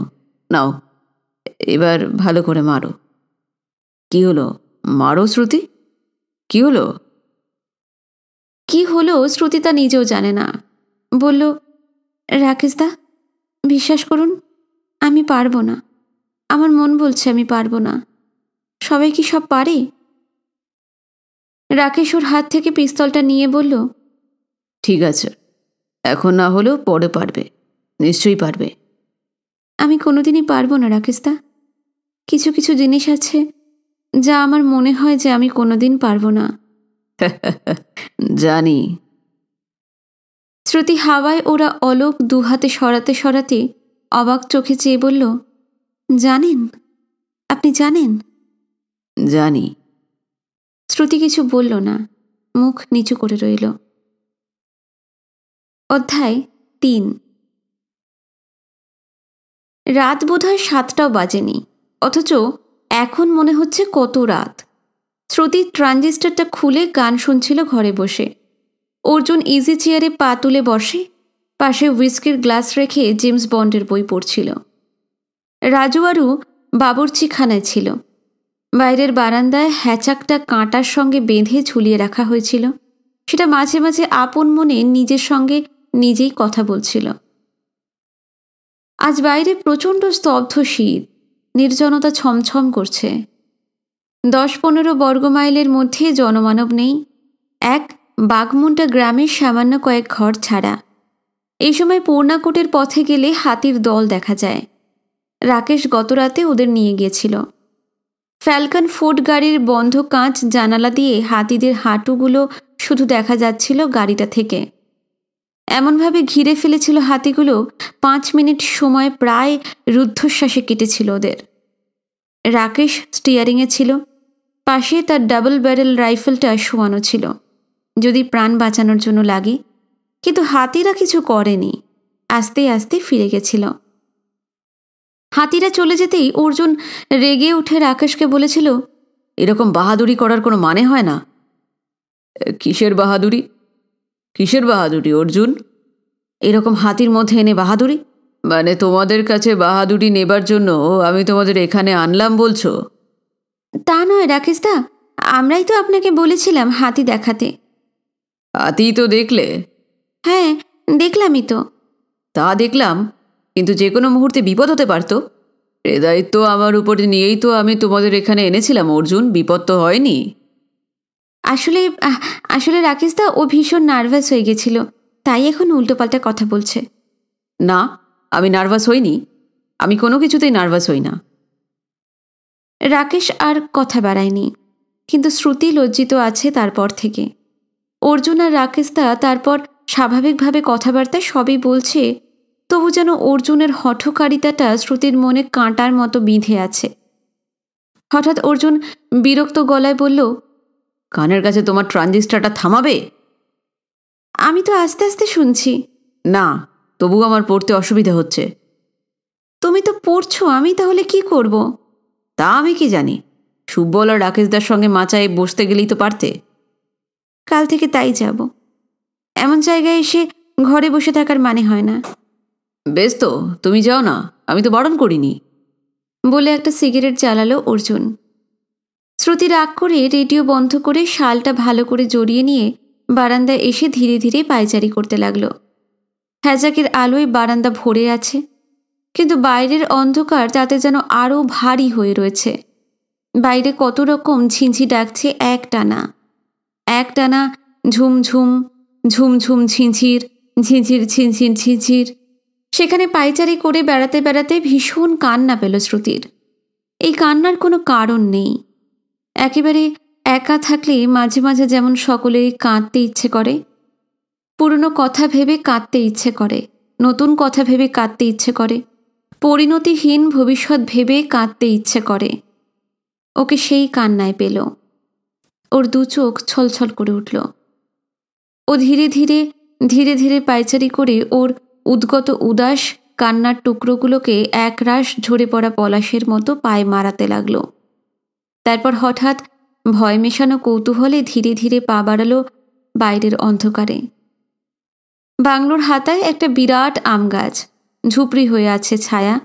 নাও এবার ভালো করে মারো কি হলো মারো শ্রুতি কি হলো কি হলো শ্রুতি তা নিজেও জানে না বলল রাকেশদা বিশ্বাস করুন আমি পারবো না আমার মন বলছে আমি পারবো না সবাই কি সব পারে রাকেশ ওর হাত থেকে পিস্তলটা নিয়ে বলল ঠিক আছে এখন না হলেও পরে পারবে নিশ্চয়ই পারবে আমি কোনোদিনই পারবো না রাকেশদা কিছু কিছু জিনিস আছে যা আমার মনে হয় যে আমি কোনোদিন পারবো না জানি শ্রুতি হাওয়ায় ওরা অলোক দুহাতে সরাতে সরাতে অবাক চোখে চেয়ে বলল জানেন আপনি জানেন জানি শ্রুতি কিছু বলল না মুখ নিচু করে রইল অধ্যায় তিন রাত বোধ হয় সাতটাও বাজেনি অথচ এখন মনে হচ্ছে কত রাত শ্রুতি ট্রানজিস্টারটা খুলে গান শুনছিল ঘরে বসে অর্জুন ইজি চেয়ারে পা তুলে বসে পাশে হুইস্কির গ্লাস রেখে জেমস বন্ডের বই পড়ছিল রাজুয়ারু বাবুর্চিখানায় ছিল বাইরের বারান্দায় হ্যাচাকটা কাঁটার সঙ্গে বেঁধে ঝুলিয়ে রাখা হয়েছিল সেটা মাঝে মাঝে আপন মনে নিজের সঙ্গে নিজেই কথা বলছিল আজ বাইরে প্রচণ্ড স্তব্ধ শীত নির্জনতা ছমছম করছে দশ পনেরো বর্গ মাইলের মধ্যে জনমানব নেই এক বাঘমুন্ডা গ্রামের সামান্য কয়েক ঘর ছাড়া এই সময় পূর্ণাকোটের পথে গেলে হাতির দল দেখা যায় রাকেশ গতরাতে ওদের নিয়ে গিয়েছিল ফ্যালকন ফোর্ড গাড়ির বন্ধ কাঁচ জানালা দিয়ে হাতিদের হাঁটুগুলো শুধু দেখা যাচ্ছিল গাড়িটা থেকে এমনভাবে ঘিরে ফেলেছিল হাতিগুলো পাঁচ মিনিট সময় প্রায় রুদ্ধশ্বাসে কেটেছিল ওদের রাকেশ স্টিয়ারিংয়ে ছিল পাশে তার ডাবল ব্যারেল রাইফেলটা শোয়ানো ছিল যদি প্রাণ বাঁচানোর জন্য লাগে কিন্তু হাতিরা কিছু করেনি আস্তে আস্তে ফিরে গেছিল হাতিরা চলে যেতেই অর্জুন রেগে উঠে রাকেশকে বলেছিল এরকম বাহাদুরি করার কোনো মানে হয় না কিসের বাহাদুরি কিসের বাহাদুরি অর্জুন এরকম হাতির মধ্যে এনে বাহাদুরি মানে তোমাদের কাছে বাহাদুরি নেবার জন্য আমি তোমাদের এখানে আনলাম বলছো তা নয় রাকেশদা আমরাই তো আপনাকে বলেছিলাম হাতি দেখাতে হাতি তো দেখলে হ্যাঁ দেখলামই তো তা দেখলাম কিন্তু যে কোনো মুহূর্তে বিপদ হতে পারতো এ দায়িত্ব আমার উপরে নিয়েই তো আমি তোমাদের এখানে এনেছিলাম অর্জুন বিপদ তো হয়নি আসলে আসলে রাকেশদা ও ভীষণ নার্ভাস হয়ে গেছিল তাই এখন উল্টোপাল্টা কথা বলছে না আমি নার্ভাস হইনি আমি কোনো কিছুতেই নার্ভাস হই না রাকেশ আর কথা বাড়ায়নি কিন্তু শ্রুতি লজ্জিত আছে তারপর থেকে অর্জুন আর রাকেশদা তারপর স্বাভাবিকভাবে কথাবার্তা সবই বলছে তবু যেন অর্জুনের হঠকারিতাটা শ্রুতির মনে কাঁটার মতো বিঁধে আছে হঠাৎ অর্জুন বিরক্ত গলায় বলল কানের কাছে তোমার ট্রানজিস্টারটা থামাবে আমি তো আস্তে আস্তে শুনছি না তবু আমার পড়তে অসুবিধা হচ্ছে তুমি তো পড়ছো আমি তাহলে কি করব। তা আমি কি জানি সুব্বল আর রাকেশদার সঙ্গে মাচায় বসতে গেলেই তো পারতে কাল থেকে তাই যাব এমন জায়গায় এসে ঘরে বসে থাকার মানে হয় না বেশ তো তুমি যাও না আমি তো বারণ করিনি বলে একটা সিগারেট জ্বালালো অর্জুন শ্রুতি রাগ করে রেডিও বন্ধ করে শালটা ভালো করে জড়িয়ে নিয়ে বারান্দায় এসে ধীরে ধীরে পায়চারি করতে লাগল হ্যাজাকের আলোয় বারান্দা ভরে আছে কিন্তু বাইরের অন্ধকার তাতে যেন আরও ভারী হয়ে রয়েছে বাইরে কত রকম ঝিঝি ডাকছে এক টানা এক টানা ঝুমঝুম ঝুমঝুম ঝিঁঝির ঝিঁঝির ঝিঝির ঝিঝির সেখানে পায়চারি করে বেড়াতে বেড়াতে ভীষণ কান্না পেল শ্রুতির এই কান্নার কোনো কারণ নেই একেবারে একা থাকলে মাঝে মাঝে যেমন সকলেই কাঁদতে ইচ্ছে করে পুরনো কথা ভেবে কাঁদতে ইচ্ছে করে নতুন কথা ভেবে কাঁদতে ইচ্ছে করে পরিণতিহীন ভবিষ্যৎ ভেবে কাঁদতে ইচ্ছে করে ওকে সেই কান্নায় পেল ওর দু চোখ ছলছল করে উঠল ও ধীরে ধীরে ধীরে ধীরে পায়চারি করে ওর উদ্গত উদাস কান্নার টুকরোগুলোকে একরাশ ঝরে পড়া পলাশের মতো পায়ে মারাতে লাগলো তারপর হঠাৎ ভয় মেশানো কৌতূহলে ধীরে ধীরে পা বাড়ালো বাইরের অন্ধকারে বাংলোর হাতায় একটা বিরাট আম গাছ ঝুপড়ি হয়ে আছে ছায়া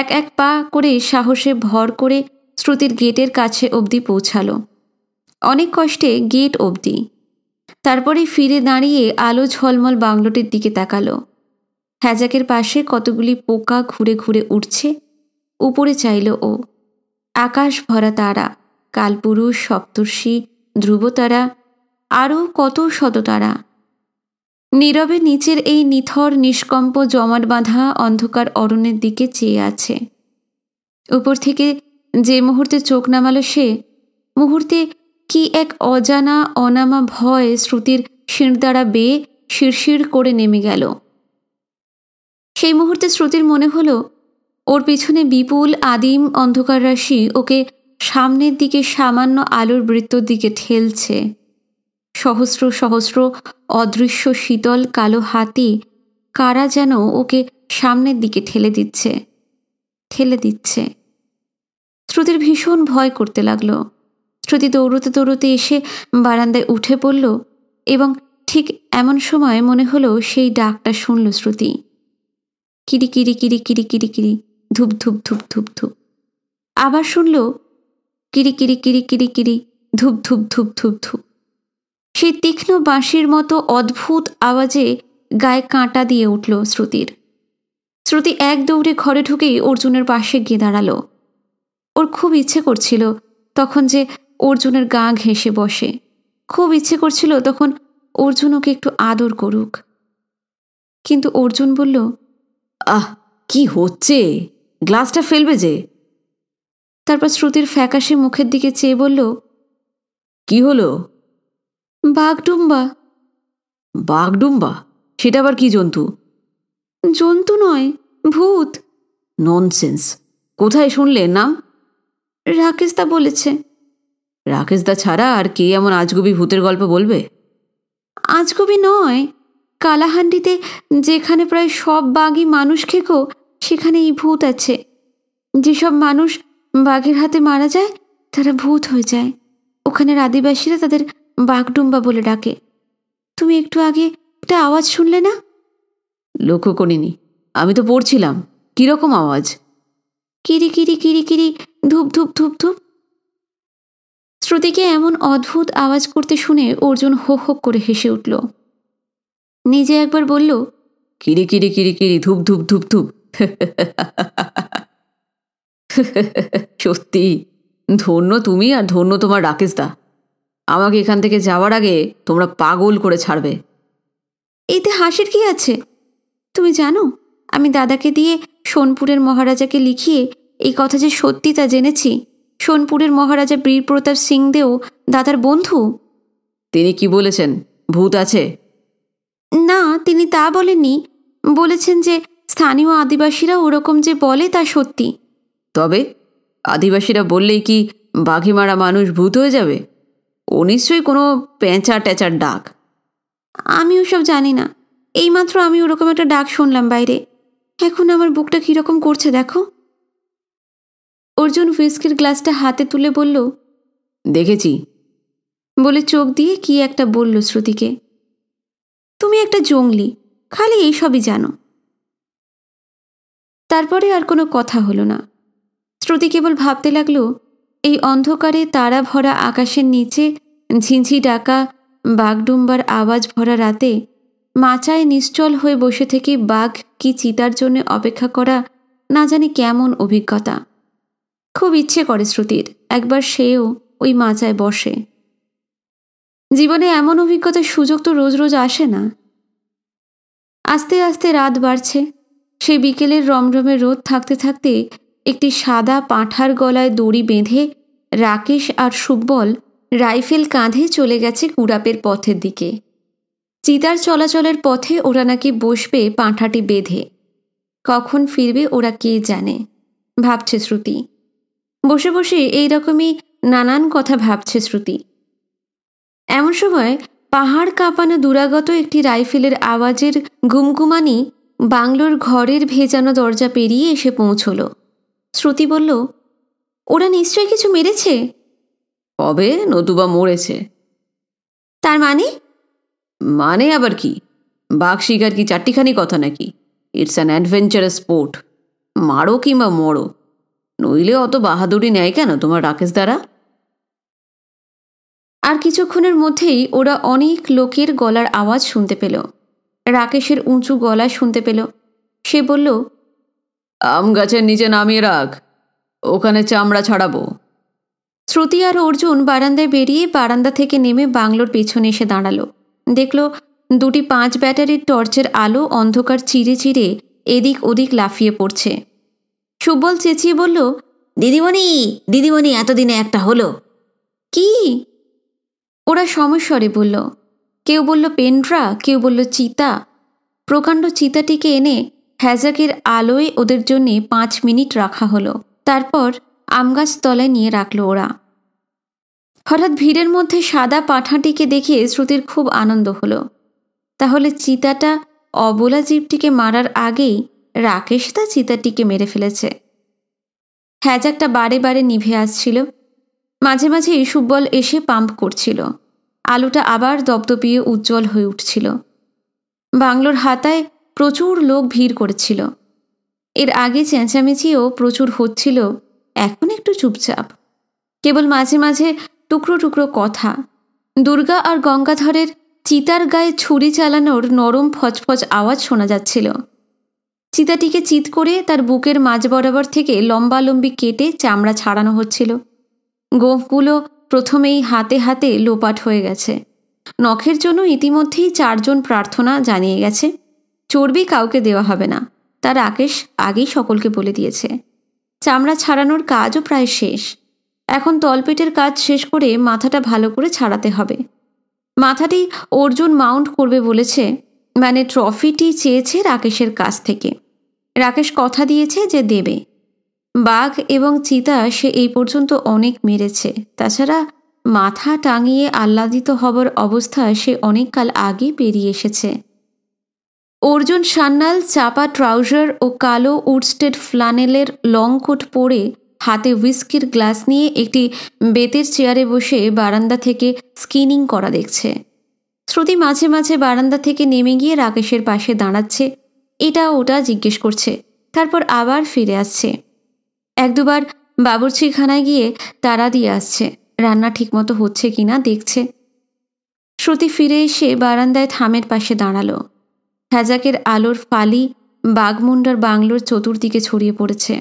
এক এক পা করে সাহসে ভর করে শ্রুতির গেটের কাছে অবধি পৌঁছালো অনেক কষ্টে গেট অবধি তারপরে ফিরে দাঁড়িয়ে আলো ঝলমল বাংলোটির দিকে তাকালো হ্যাজাকের পাশে কতগুলি পোকা ঘুরে ঘুরে উঠছে উপরে চাইল ও আকাশ ভরা তারা কালপুরুষ সপ্তর্ষি ধ্রুবতারা আরও কত শততারা নীরবে নিচের এই নিথর নিষ্কম্প জমাট বাঁধা অন্ধকার অরণ্যের দিকে চেয়ে আছে উপর থেকে যে মুহূর্তে চোখ নামালো সে মুহূর্তে কি এক অজানা অনামা ভয় শ্রুতির দ্বারা বেয়ে শিরশির করে নেমে গেল সেই মুহূর্তে শ্রুতির মনে হলো ওর পিছনে বিপুল আদিম অন্ধকার রাশি ওকে সামনের দিকে সামান্য আলোর বৃত্তর দিকে ঠেলছে সহস্র সহস্র অদৃশ্য শীতল কালো হাতি কারা যেন ওকে সামনের দিকে ঠেলে দিচ্ছে ঠেলে দিচ্ছে শ্রুতির ভীষণ ভয় করতে লাগলো শ্রুতি দৌড়তে দৌড়তে এসে বারান্দায় উঠে পড়ল এবং ঠিক এমন সময় মনে হলো সেই ডাকটা শুনল শ্রুতি কিরি কিরি কিরি কিরি কিরি কিরি ধুপ ধুপ ধুপ ধুপ ধুপ আবার শুনল কিরি কিরি কিরি কিরি কিরি ধুপ ধুপ ধুপ ধুপ ধুপ সেই তীক্ষ্ণ বাঁশির মতো অদ্ভুত আওয়াজে গায়ে কাঁটা দিয়ে উঠল শ্রুতির শ্রুতি এক দৌড়ে ঘরে ঢুকেই অর্জুনের পাশে গিয়ে দাঁড়ালো ওর খুব ইচ্ছে করছিল তখন যে অর্জুনের গা ঘেঁষে বসে খুব ইচ্ছে করছিল তখন অর্জুন ওকে একটু আদর করুক কিন্তু অর্জুন বলল আহ কি হচ্ছে গ্লাসটা ফেলবে যে তারপর শ্রুতির ফ্যাকাশে মুখের দিকে চেয়ে বলল কি হলো বাঘডুম্বা বাঘডুম্বা সেটা আবার কি জন্তু জন্তু নয় ভূত ননসেন্স কোথায় শুনলে নাম রাকেশদা বলেছে রাকেশদা ছাড়া আর কে এমন আজগবি ভূতের গল্প বলবে আজগবি নয় কালাহান্ডিতে যেখানে প্রায় সব বাঘই মানুষ খেকো সেখানে এই ভূত আছে যেসব মানুষ বাঘের হাতে মারা যায় তারা ভূত হয়ে যায় ওখানের আদিবাসীরা তাদের বাঘডুম্বা বলে ডাকে তুমি একটু আগে একটা আওয়াজ শুনলে না লক্ষ্য করিনি আমি তো পড়ছিলাম কীরকম আওয়াজ কিরি কিরি কিরি কিরি ধূপ ধূপ ধূপ ধূপ শ্রুতিকে এমন অদ্ভুত আওয়াজ করতে শুনে অর্জুন হো হো করে হেসে উঠল নিজে একবার বলল কিরি কিরি কিরি কিরি ধূপ ধূপ ধূপ ধূপ সত্যি ধন্য তুমি আর ধন্য তোমার রাকেশদা আমাকে এখান থেকে যাওয়ার আগে তোমরা পাগল করে ছাড়বে এতে হাসির কি আছে তুমি জানো আমি দাদাকে দিয়ে সোনপুরের মহারাজাকে লিখিয়ে এই কথা যে সত্যি তা জেনেছি সোনপুরের মহারাজা বীরপ্রতাপ সিংদেও দাদার বন্ধু তিনি কি বলেছেন ভূত আছে না তিনি তা বলেননি বলেছেন যে স্থানীয় আদিবাসীরা ওরকম যে বলে তা সত্যি তবে আদিবাসীরা বললেই কি বাঘিমারা মারা মানুষ ভূত হয়ে যাবে ও নিশ্চয়ই কোনো প্যাঁচা ট্যাঁচার ডাক আমি ওসব জানি না এইমাত্র আমি ওরকম একটা ডাক শুনলাম বাইরে এখন আমার বুকটা কীরকম করছে দেখো অর্জুন হুইস্কির গ্লাসটা হাতে তুলে বলল দেখেছি বলে চোখ দিয়ে কি একটা বলল শ্রুতিকে তুমি একটা জঙ্গলি খালি এইসবই জানো তারপরে আর কোনো কথা হলো না শ্রুতি কেবল ভাবতে লাগল এই অন্ধকারে তারা ভরা আকাশের নিচে ঝিঁঝি ডাকা বাঘডুম্বার আওয়াজ ভরা রাতে মাচায় নিশ্চল হয়ে বসে থেকে বাঘ কি চিতার জন্য অপেক্ষা করা না জানি কেমন অভিজ্ঞতা খুব ইচ্ছে করে শ্রুতির একবার সেও ওই মাচায় বসে জীবনে এমন অভিজ্ঞতার সুযোগ তো রোজ রোজ আসে না আস্তে আস্তে রাত বাড়ছে সেই বিকেলের রমরমে রোদ থাকতে থাকতে একটি সাদা পাঁঠার গলায় দড়ি বেঁধে রাকেশ আর সুব্বল রাইফেল কাঁধে চলে গেছে কুড়াপের পথের দিকে চিতার চলাচলের পথে ওরা নাকি বসবে পাঁঠাটি বেঁধে কখন ফিরবে ওরা কে জানে ভাবছে শ্রুতি বসে বসে এই রকমই নানান কথা ভাবছে শ্রুতি এমন সময় পাহাড় কাঁপানো দুরাগত একটি রাইফেলের আওয়াজের গুমগুমানি বাংলোর ঘরের ভেজানো দরজা পেরিয়ে এসে পৌঁছল শ্রুতি বলল ওরা নিশ্চয়ই কিছু মেরেছে কবে নতুবা মরেছে তার মানে মানে আবার কি বাঘ শিকার কি চারটিখানি কথা নাকি ইটস অ্যান অ্যাডভেঞ্চারাস স্পোর্ট মারো কিংবা মরো নইলে অত বাহাদুরি নেয় কেন তোমার রাকেশ দ্বারা আর কিছুক্ষণের মধ্যেই ওরা অনেক লোকের গলার আওয়াজ শুনতে পেল রাকেশের উঁচু গলা শুনতে পেল সে বলল আম গাছের নিচে নামিয়ে রাখ ওখানে চামড়া ছাড়াবো শ্রুতি আর অর্জুন বারান্দায় বেরিয়ে বারান্দা থেকে নেমে বাংলোর পেছনে এসে দাঁড়ালো দেখল দুটি পাঁচ ব্যাটারির টর্চের আলো অন্ধকার চিরে চিরে এদিক ওদিক লাফিয়ে পড়ছে সুবল চেঁচিয়ে বলল দিদিমণি দিদিমণি এতদিনে একটা হলো কি ওরা সমস্বরে বলল কেউ বলল পেন্ড্রা কেউ বলল চিতা প্রকাণ্ড চিতাটিকে এনে হ্যাজাকের আলোয় ওদের জন্যে পাঁচ মিনিট রাখা হলো তারপর আমগাছ তলায় নিয়ে রাখলো ওরা হঠাৎ ভিড়ের মধ্যে সাদা পাঠাটিকে দেখে শ্রুতির খুব আনন্দ হলো তাহলে চিতাটা অবলা জীবটিকে মারার আগেই রাকেশ তা চিতাটিকে মেরে ফেলেছে হ্যাজাকটা বারে বারে নিভে আসছিল মাঝে মাঝে সুব্বল এসে পাম্প করছিল আলোটা আবার দপদপিয়ে উজ্জ্বল হয়ে উঠছিল বাংলোর হাতায় প্রচুর লোক ভিড় করেছিল এর আগে চেঁচামেচিও প্রচুর হচ্ছিল এখন একটু চুপচাপ কেবল মাঝে মাঝে টুকরো টুকরো কথা দুর্গা আর গঙ্গাধরের চিতার গায়ে ছুরি চালানোর নরম ফচফচ আওয়াজ শোনা যাচ্ছিল চিতাটিকে চিত করে তার বুকের মাঝ বরাবর থেকে লম্বালম্বি কেটে চামড়া ছাড়ানো হচ্ছিল গোঁফগুলো প্রথমেই হাতে হাতে লোপাট হয়ে গেছে নখের জন্য ইতিমধ্যেই চারজন প্রার্থনা জানিয়ে গেছে চর্বি কাউকে দেওয়া হবে না তা রাকেশ আগেই সকলকে বলে দিয়েছে চামড়া ছাড়ানোর কাজও প্রায় শেষ এখন তলপেটের কাজ শেষ করে মাথাটা ভালো করে ছাড়াতে হবে মাথাটি অর্জুন মাউন্ট করবে বলেছে মানে ট্রফিটি চেয়েছে রাকেশের কাছ থেকে রাকেশ কথা দিয়েছে যে দেবে বাঘ এবং চিতা সে এই পর্যন্ত অনেক মেরেছে তাছাড়া মাথা টাঙিয়ে আহ্লাদিত হবার অবস্থা সে অনেককাল আগে পেরিয়ে এসেছে অর্জুন সান্যাল চাপা ট্রাউজার ও কালো উডস্টেড ফ্লানেলের লং কোট পরে হাতে হুইস্কির গ্লাস নিয়ে একটি বেতের চেয়ারে বসে বারান্দা থেকে স্কিনিং করা দেখছে শ্রুতি মাঝে মাঝে বারান্দা থেকে নেমে গিয়ে রাকেশের পাশে দাঁড়াচ্ছে এটা ওটা জিজ্ঞেস করছে তারপর আবার ফিরে আসছে এক দুবার বাবুরছিখানায় গিয়ে তারা দিয়ে আসছে রান্না ঠিকমতো হচ্ছে কি না দেখছে শ্রুতি ফিরে এসে বারান্দায় থামের পাশে দাঁড়ালো হ্যাজাকের আলোর ফালি বাঘমুন্ডার বাংলোর চতুর্দিকে ছড়িয়ে পড়েছে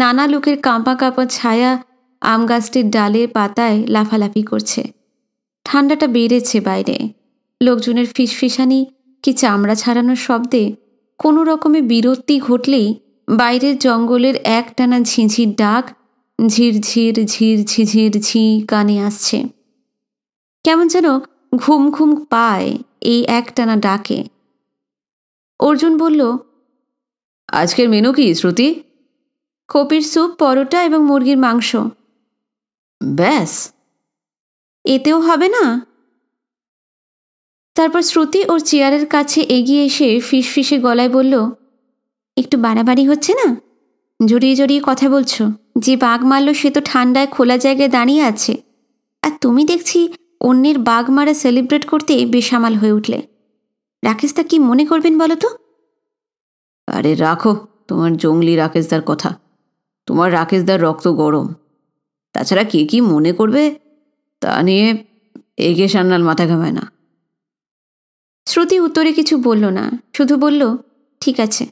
নানা লোকের কাঁপা কাঁপা ছায়া আম গাছটির ডালের পাতায় লাফালাফি করছে ঠান্ডাটা বেড়েছে বাইরে লোকজনের ফিসফিসানি কি চামড়া ছাড়ানোর শব্দে কোনো রকমে বিরক্তি ঘটলেই বাইরের জঙ্গলের একটানা ঝিঁঝির ডাক ঝিরঝির ঝির ঝিঝির ঝি কানে আসছে কেমন যেন ঘুম ঘুম পায় এই একটানা ডাকে অর্জুন বলল আজকের মেনু কি শ্রুতি কপির স্যুপ পরোটা এবং মুরগির মাংস ব্যাস এতেও হবে না তারপর শ্রুতি ওর চেয়ারের কাছে এগিয়ে এসে ফিসফিসে গলায় বলল একটু বাড়াবাড়ি হচ্ছে না জড়িয়ে জড়িয়ে কথা বলছো যে বাঘ মারল সে তো ঠান্ডায় খোলা জায়গায় দাঁড়িয়ে আছে আর তুমি দেখছি অন্যের বাঘ মারা সেলিব্রেট করতে বেসামাল হয়ে উঠলে রাকেশদা কি মনে করবেন বলো তো আরে রাখো তোমার জঙ্গলি রাকেশদার কথা তোমার রাকেশদার রক্ত গরম তাছাড়া কে কি মনে করবে তা নিয়ে এগে সান্নাল মাথা ঘামায় না শ্রুতি উত্তরে কিছু বলল না শুধু বলল ঠিক আছে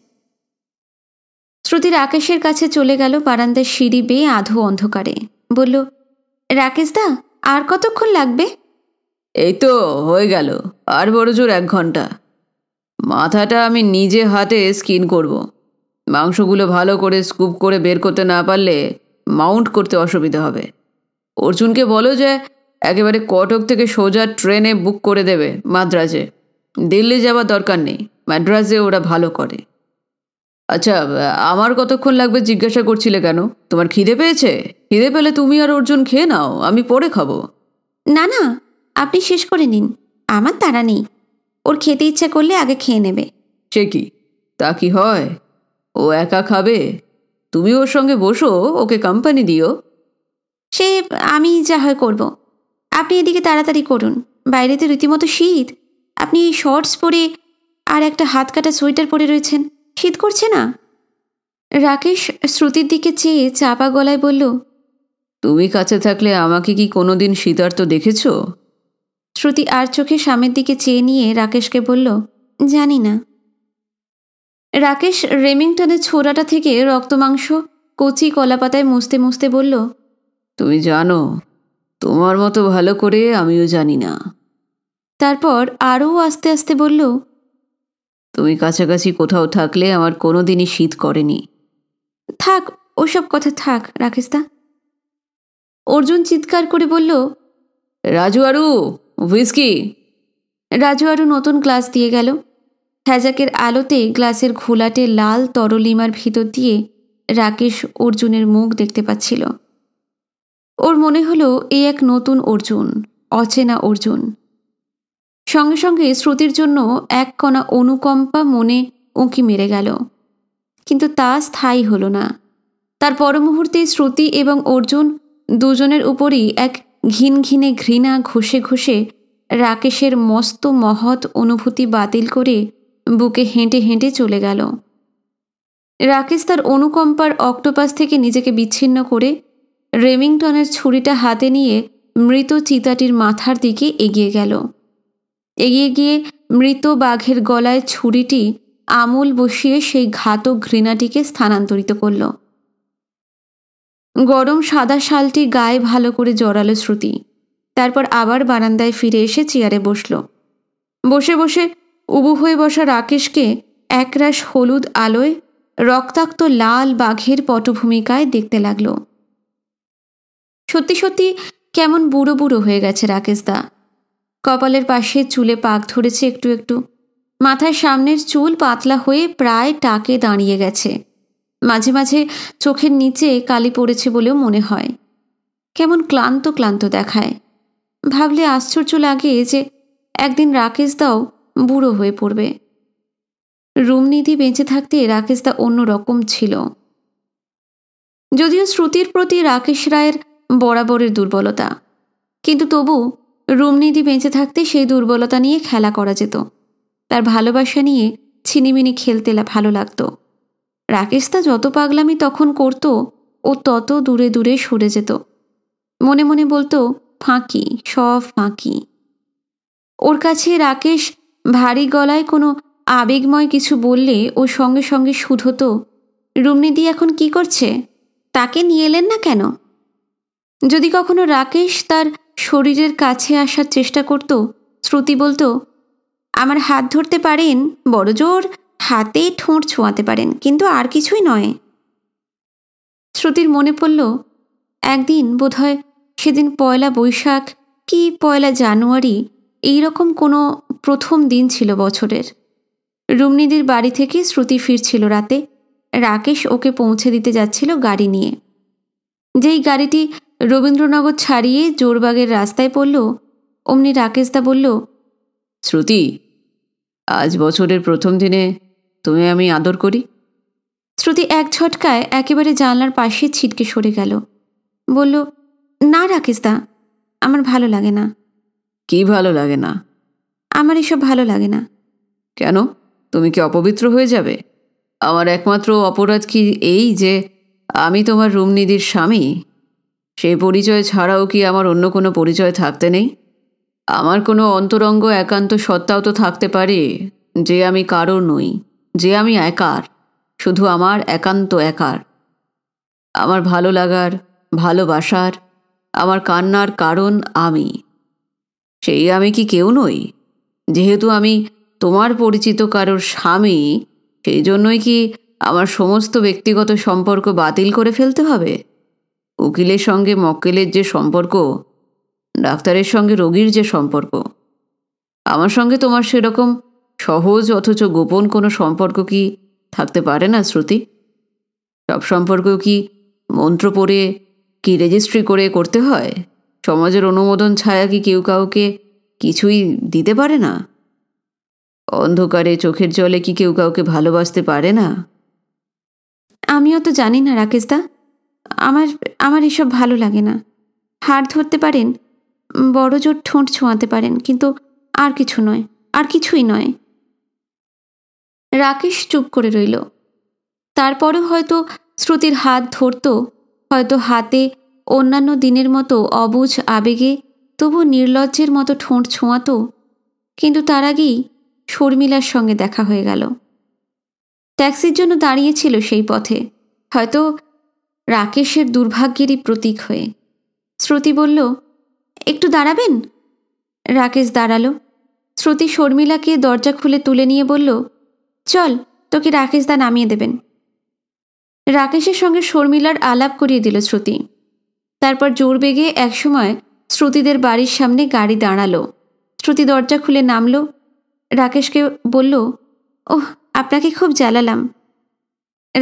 শ্রুতি রাকেশের কাছে চলে গেল বারান্দায় সিঁড়ি বেয়ে আধো অন্ধকারে বলল রাকেশদা আর কতক্ষণ লাগবে এই তো হয়ে গেল আর বড় জোর এক ঘন্টা মাথাটা আমি নিজে হাতে স্কিন করব। মাংসগুলো ভালো করে স্কুপ করে বের করতে না পারলে মাউন্ট করতে অসুবিধা হবে অর্জুনকে বলো যে একেবারে কটক থেকে সোজা ট্রেনে বুক করে দেবে মাদ্রাজে দিল্লি যাওয়ার দরকার নেই মাদ্রাজে ওরা ভালো করে আচ্ছা আমার কতক্ষণ লাগবে জিজ্ঞাসা করছিলে কেন তোমার খিদে পেয়েছে খিদে পেলে তুমি আর অর্জুন খেয়ে নাও আমি পরে খাবো না না আপনি শেষ করে নিন আমার তাড়া নেই ওর খেতে ইচ্ছা করলে আগে খেয়ে নেবে সে কি তা কি হয় ও একা খাবে তুমি ওর সঙ্গে বসো ওকে কোম্পানি দিও সে আমি যা হয় করবো আপনি এদিকে তাড়াতাড়ি করুন বাইরেতে রীতিমতো শীত আপনি শর্টস পরে আর একটা হাত কাটা সোয়েটার পরে রয়েছেন শীত করছে না রাকেশ শ্রুতির দিকে চেয়ে চাপা গলায় বলল তুমি কাছে থাকলে আমাকে কি কোনোদিন শীতার্থ দেখেছ শ্রুতি আর চোখে স্বামীর দিকে চেয়ে নিয়ে রাকেশকে বলল জানি না রাকেশ রেমিংটনের ছোড়াটা থেকে রক্তমাংস কচি কলাপাতায় মুছতে মুছতে বলল তুমি জানো তোমার মতো ভালো করে আমিও জানি না তারপর আরও আস্তে আস্তে বলল তুমি কাছাকাছি কোথাও থাকলে আমার কোনো দিনই শীত করেনি থাক ওসব কথা থাক রাকেশদা অর্জুন চিৎকার করে বলল রাজু আরু হুইস্কি রাজু আরু নতুন গ্লাস দিয়ে গেল হ্যাজাকের আলোতে গ্লাসের ঘোলাটে লাল তরলিমার ভিতর দিয়ে রাকেশ অর্জুনের মুখ দেখতে পাচ্ছিল ওর মনে হলো এ এক নতুন অর্জুন অচেনা অর্জুন সঙ্গে সঙ্গে শ্রুতির জন্য এক কণা অনুকম্পা মনে উঁকি মেরে গেল কিন্তু তা স্থায়ী হলো না তার পর মুহূর্তে শ্রুতি এবং অর্জুন দুজনের উপরই এক ঘিন ঘিনে ঘৃণা ঘষে ঘষে রাকেশের মস্ত মহৎ অনুভূতি বাতিল করে বুকে হেঁটে হেঁটে চলে গেল রাকেশ তার অনুকম্পার অক্টোপাস থেকে নিজেকে বিচ্ছিন্ন করে রেমিংটনের ছুরিটা হাতে নিয়ে মৃত চিতাটির মাথার দিকে এগিয়ে গেল এগিয়ে গিয়ে মৃত বাঘের গলায় ছুরিটি আমূল বসিয়ে সেই ঘাতক ঘৃণাটিকে স্থানান্তরিত করল গরম সাদা শালটি গায়ে ভালো করে জড়ালো শ্রুতি তারপর আবার বারান্দায় ফিরে এসে চেয়ারে বসল বসে বসে উবু হয়ে বসা রাকেশকে একরাশ হলুদ আলোয় রক্তাক্ত লাল বাঘের পটভূমিকায় দেখতে লাগল সত্যি সত্যি কেমন বুড়ো বুড়ো হয়ে গেছে রাকেশদা কপালের পাশে চুলে পাক ধরেছে একটু একটু মাথার সামনের চুল পাতলা হয়ে প্রায় টাকে দাঁড়িয়ে গেছে মাঝে মাঝে চোখের নিচে কালি পড়েছে বলেও মনে হয় কেমন ক্লান্ত ক্লান্ত দেখায় ভাবলে আশ্চর্য লাগে যে একদিন রাকেশ দাও বুড়ো হয়ে পড়বে রুমনিধি বেঁচে থাকতে রাকেশ দা রকম ছিল যদিও শ্রুতির প্রতি রাকেশ রায়ের বরাবরের দুর্বলতা কিন্তু তবু রুমনিধি বেঁচে থাকতে সেই দুর্বলতা নিয়ে খেলা করা যেত তার ভালোবাসা নিয়ে ছিনিমিনি খেলতে ভালো লাগতো রাকেশ তা যত পাগলামি তখন করত ও তত দূরে দূরে সরে যেত মনে মনে বলতো ফাঁকি সব ফাঁকি ওর কাছে রাকেশ ভারী গলায় কোনো আবেগময় কিছু বললে ও সঙ্গে সঙ্গে হতো রুমনিদি এখন কি করছে তাকে নিয়ে এলেন না কেন যদি কখনো রাকেশ তার শরীরের কাছে আসার চেষ্টা করত শ্রুতি বলতো আমার হাত ধরতে পারেন বড় জোর হাতে ঠোঁট ছোঁয়াতে পারেন কিন্তু আর কিছুই নয় শ্রুতির মনে পড়ল একদিন বোধহয় সেদিন পয়লা বৈশাখ কি পয়লা জানুয়ারি এই রকম কোনো প্রথম দিন ছিল বছরের রুমনিদির বাড়ি থেকে শ্রুতি ফিরছিল রাতে রাকেশ ওকে পৌঁছে দিতে যাচ্ছিল গাড়ি নিয়ে যেই গাড়িটি রবীন্দ্রনগর ছাড়িয়ে জোরবাগের রাস্তায় পড়ল অমনি রাকেশদা বলল শ্রুতি আজ বছরের প্রথম দিনে তুমি আমি আদর করি শ্রুতি এক ছটকায় একেবারে জানলার পাশে ছিটকে সরে গেল বলল না রাকেশদা আমার ভালো লাগে না কি ভালো লাগে না আমার এসব ভালো লাগে না কেন তুমি কি অপবিত্র হয়ে যাবে আমার একমাত্র অপরাধ কি এই যে আমি তোমার রুমনিধির স্বামী সেই পরিচয় ছাড়াও কি আমার অন্য কোনো পরিচয় থাকতে নেই আমার কোনো অন্তরঙ্গ একান্ত সত্তাও তো থাকতে পারে যে আমি কারো নই যে আমি একার শুধু আমার একান্ত একার আমার ভালো লাগার ভালোবাসার আমার কান্নার কারণ আমি সেই আমি কি কেউ নই যেহেতু আমি তোমার পরিচিত কারোর স্বামী সেই জন্যই কি আমার সমস্ত ব্যক্তিগত সম্পর্ক বাতিল করে ফেলতে হবে উকিলের সঙ্গে মক্কেলের যে সম্পর্ক ডাক্তারের সঙ্গে রোগীর যে সম্পর্ক আমার সঙ্গে তোমার সেরকম সহজ অথচ গোপন কোনো সম্পর্ক কি থাকতে পারে না শ্রুতি সব সম্পর্ক কি মন্ত্র পড়ে কি রেজিস্ট্রি করে করতে হয় সমাজের অনুমোদন ছায়া কি কেউ কাউকে কিছুই দিতে পারে না অন্ধকারে চোখের জলে কি কেউ কাউকে ভালোবাসতে পারে না আমিও তো জানি না রাকেশদা আমার আমার এসব ভালো লাগে না হার ধরতে পারেন বড় জোর ঠোঁট ছোঁয়াতে পারেন কিন্তু আর কিছু নয় আর কিছুই নয় রাকেশ চুপ করে রইল তারপরও হয়তো শ্রুতির হাত ধরত হয়তো হাতে অন্যান্য দিনের মতো অবুঝ আবেগে তবু নির্লজ্জের মতো ঠোঁট ছোঁয়াত কিন্তু তার আগেই শর্মিলার সঙ্গে দেখা হয়ে গেল ট্যাক্সির জন্য দাঁড়িয়েছিল সেই পথে হয়তো রাকেশের দুর্ভাগ্যেরই প্রতীক হয়ে শ্রুতি বলল একটু দাঁড়াবেন রাকেশ দাঁড়ালো শ্রুতি শর্মিলাকে দরজা খুলে তুলে নিয়ে বলল চল তোকে রাকেশ দা নামিয়ে দেবেন রাকেশের সঙ্গে শর্মিলার আলাপ করিয়ে দিল শ্রুতি তারপর জোর বেগে একসময় শ্রুতিদের বাড়ির সামনে গাড়ি দাঁড়ালো শ্রুতি দরজা খুলে নামল রাকেশকে বলল ওহ আপনাকে খুব জ্বালালাম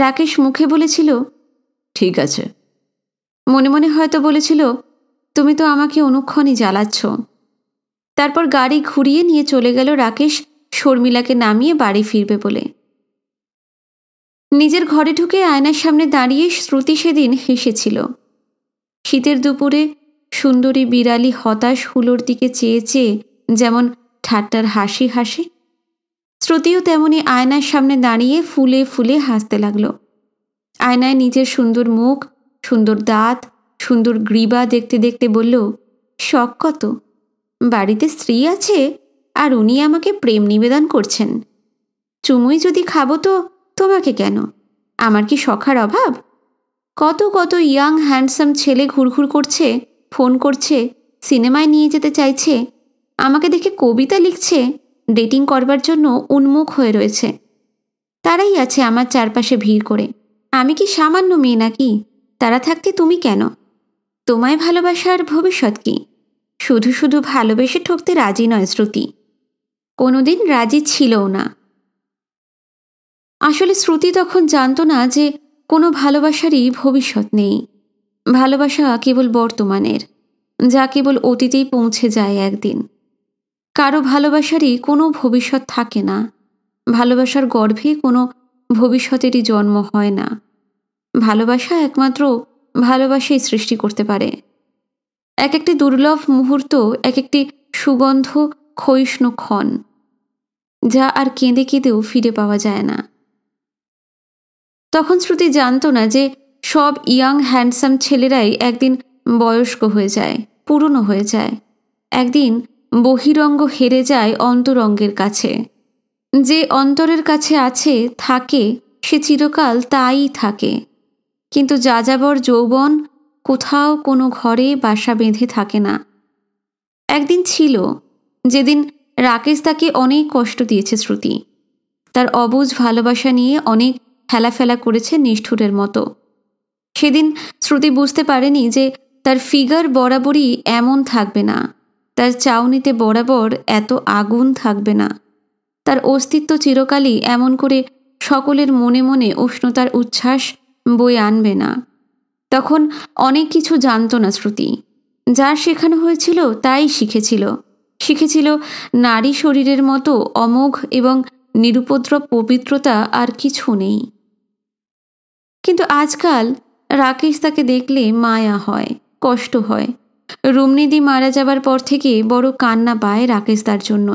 রাকেশ মুখে বলেছিল ঠিক আছে মনে মনে হয়তো বলেছিল তুমি তো আমাকে অনুক্ষণই জ্বালাচ্ছ তারপর গাড়ি ঘুরিয়ে নিয়ে চলে গেল রাকেশ শর্মিলাকে নামিয়ে বাড়ি ফিরবে বলে নিজের ঘরে ঢুকে আয়নার সামনে দাঁড়িয়ে শ্রুতি সেদিন হেসেছিল শীতের দুপুরে সুন্দরী বিড়ালি হতাশ হুলোর দিকে চেয়ে চেয়ে যেমন ঠাট্টার হাসি হাসি শ্রুতিও তেমনি আয়নার সামনে দাঁড়িয়ে ফুলে ফুলে হাসতে লাগল আয়নায় নিজের সুন্দর মুখ সুন্দর দাঁত সুন্দর গ্রীবা দেখতে দেখতে বলল শখ কত বাড়িতে স্ত্রী আছে আর উনি আমাকে প্রেম নিবেদন করছেন চুমুই যদি খাবো তো তোমাকে কেন আমার কি শখার অভাব কত কত ইয়াং হ্যান্ডসাম ছেলে ঘুরঘুর করছে ফোন করছে সিনেমায় নিয়ে যেতে চাইছে আমাকে দেখে কবিতা লিখছে ডেটিং করবার জন্য উন্মুখ হয়ে রয়েছে তারাই আছে আমার চারপাশে ভিড় করে আমি কি সামান্য মেয়ে নাকি তারা থাকতে তুমি কেন তোমায় ভালোবাসার ভবিষ্যৎ কি শুধু শুধু ভালোবেসে ঠকতে রাজি নয় শ্রুতি কোনোদিন রাজি ছিলও না আসলে শ্রুতি তখন জানতো না যে কোনো ভালোবাসারই ভবিষ্যৎ নেই ভালোবাসা কেবল বর্তমানের যা কেবল অতীতেই পৌঁছে যায় একদিন কারো ভালোবাসারই কোনো ভবিষ্যৎ থাকে না ভালোবাসার গর্ভে কোনো ভবিষ্যতেরই জন্ম হয় না ভালোবাসা একমাত্র ভালোবাসাই সৃষ্টি করতে পারে এক একটি দুর্লভ মুহূর্ত এক একটি সুগন্ধ ক্ষয়িষ্ণু ক্ষণ যা আর কেঁদে কেঁদেও ফিরে পাওয়া যায় না তখন শ্রুতি জানত না যে সব ইয়াং হ্যান্ডসাম ছেলেরাই একদিন বয়স্ক হয়ে যায় পুরনো হয়ে যায় একদিন বহিরঙ্গ হেরে যায় অন্তরঙ্গের কাছে যে অন্তরের কাছে আছে থাকে সে চিরকাল তাই থাকে কিন্তু যাযাবর যৌবন কোথাও কোনো ঘরে বাসা বেঁধে থাকে না একদিন ছিল যেদিন রাকেশ তাকে অনেক কষ্ট দিয়েছে শ্রুতি তার অবুজ ভালোবাসা নিয়ে অনেক ফেলা করেছে নিষ্ঠুরের মতো সেদিন শ্রুতি বুঝতে পারেনি যে তার ফিগার বরাবরই এমন থাকবে না তার চাউনিতে বরাবর এত আগুন থাকবে না তার অস্তিত্ব চিরকালই এমন করে সকলের মনে মনে উষ্ণতার উচ্ছ্বাস বয়ে আনবে না তখন অনেক কিছু জানত না শ্রুতি যা শেখানো হয়েছিল তাই শিখেছিল শিখেছিল নারী শরীরের মতো অমোঘ এবং নিরুপদ্রব পবিত্রতা আর কিছু নেই কিন্তু আজকাল রাকেশ তাকে দেখলে মায়া হয় কষ্ট হয় রুমনিদি মারা যাবার পর থেকে বড় কান্না পায় রাকেশ তার জন্য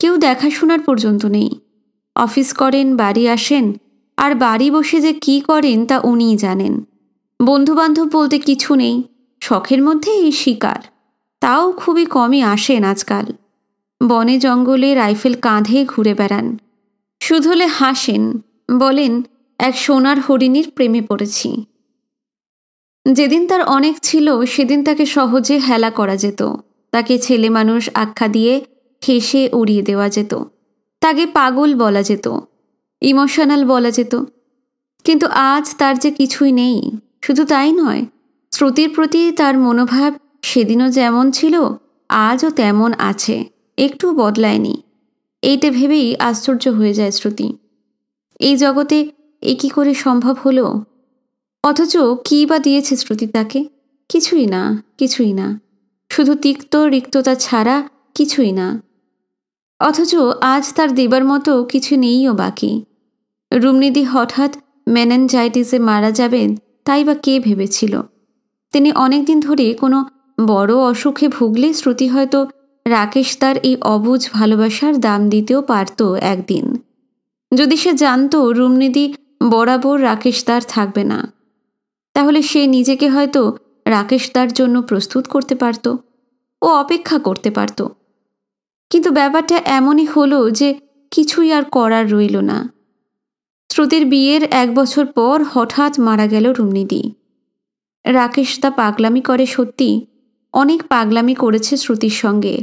কেউ দেখাশোনার পর্যন্ত নেই অফিস করেন বাড়ি আসেন আর বাড়ি বসে যে কি করেন তা উনিই জানেন বন্ধুবান্ধব বলতে কিছু নেই শখের মধ্যে এই শিকার তাও খুবই কমই আসেন আজকাল বনে জঙ্গলে রাইফেল কাঁধে ঘুরে বেড়ান শুধুলে হাসেন বলেন এক সোনার হরিণীর প্রেমে পড়েছি যেদিন তার অনেক ছিল সেদিন তাকে সহজে হেলা করা যেত তাকে ছেলে মানুষ আখ্যা দিয়ে হেসে উড়িয়ে দেওয়া যেত তাকে পাগল বলা যেত ইমোশনাল বলা যেত কিন্তু আজ তার যে কিছুই নেই শুধু তাই নয় শ্রুতির প্রতি তার মনোভাব সেদিনও যেমন ছিল আজও তেমন আছে একটু বদলায়নি এইটা ভেবেই আশ্চর্য হয়ে যায় শ্রুতি এই জগতে এ কী করে সম্ভব হলো অথচ কী বা দিয়েছে শ্রুতি তাকে কিছুই না কিছুই না শুধু তিক্ত রিক্ততা ছাড়া কিছুই না অথচ আজ তার দেবার মতো কিছু নেইও বাকি রুমনিধি হঠাৎ ম্যানেনজাইটিসে মারা যাবেন তাই বা কে ভেবেছিল তিনি অনেকদিন ধরে কোনো বড় অসুখে ভুগলে শ্রুতি হয়তো রাকেশ তার এই অবুজ ভালোবাসার দাম দিতেও পারত একদিন যদি সে জানত রুমনিধি বরাবর রাকেশ তার থাকবে না তাহলে সে নিজেকে হয়তো রাকেশ তার জন্য প্রস্তুত করতে পারত ও অপেক্ষা করতে পারত কিন্তু ব্যাপারটা এমনই হলো যে কিছুই আর করার রইল না শ্রুতির বিয়ের এক বছর পর হঠাৎ মারা গেল রুমনিদি রাকেশ তা পাগলামি করে সত্যি অনেক পাগলামি করেছে শ্রুতির সঙ্গে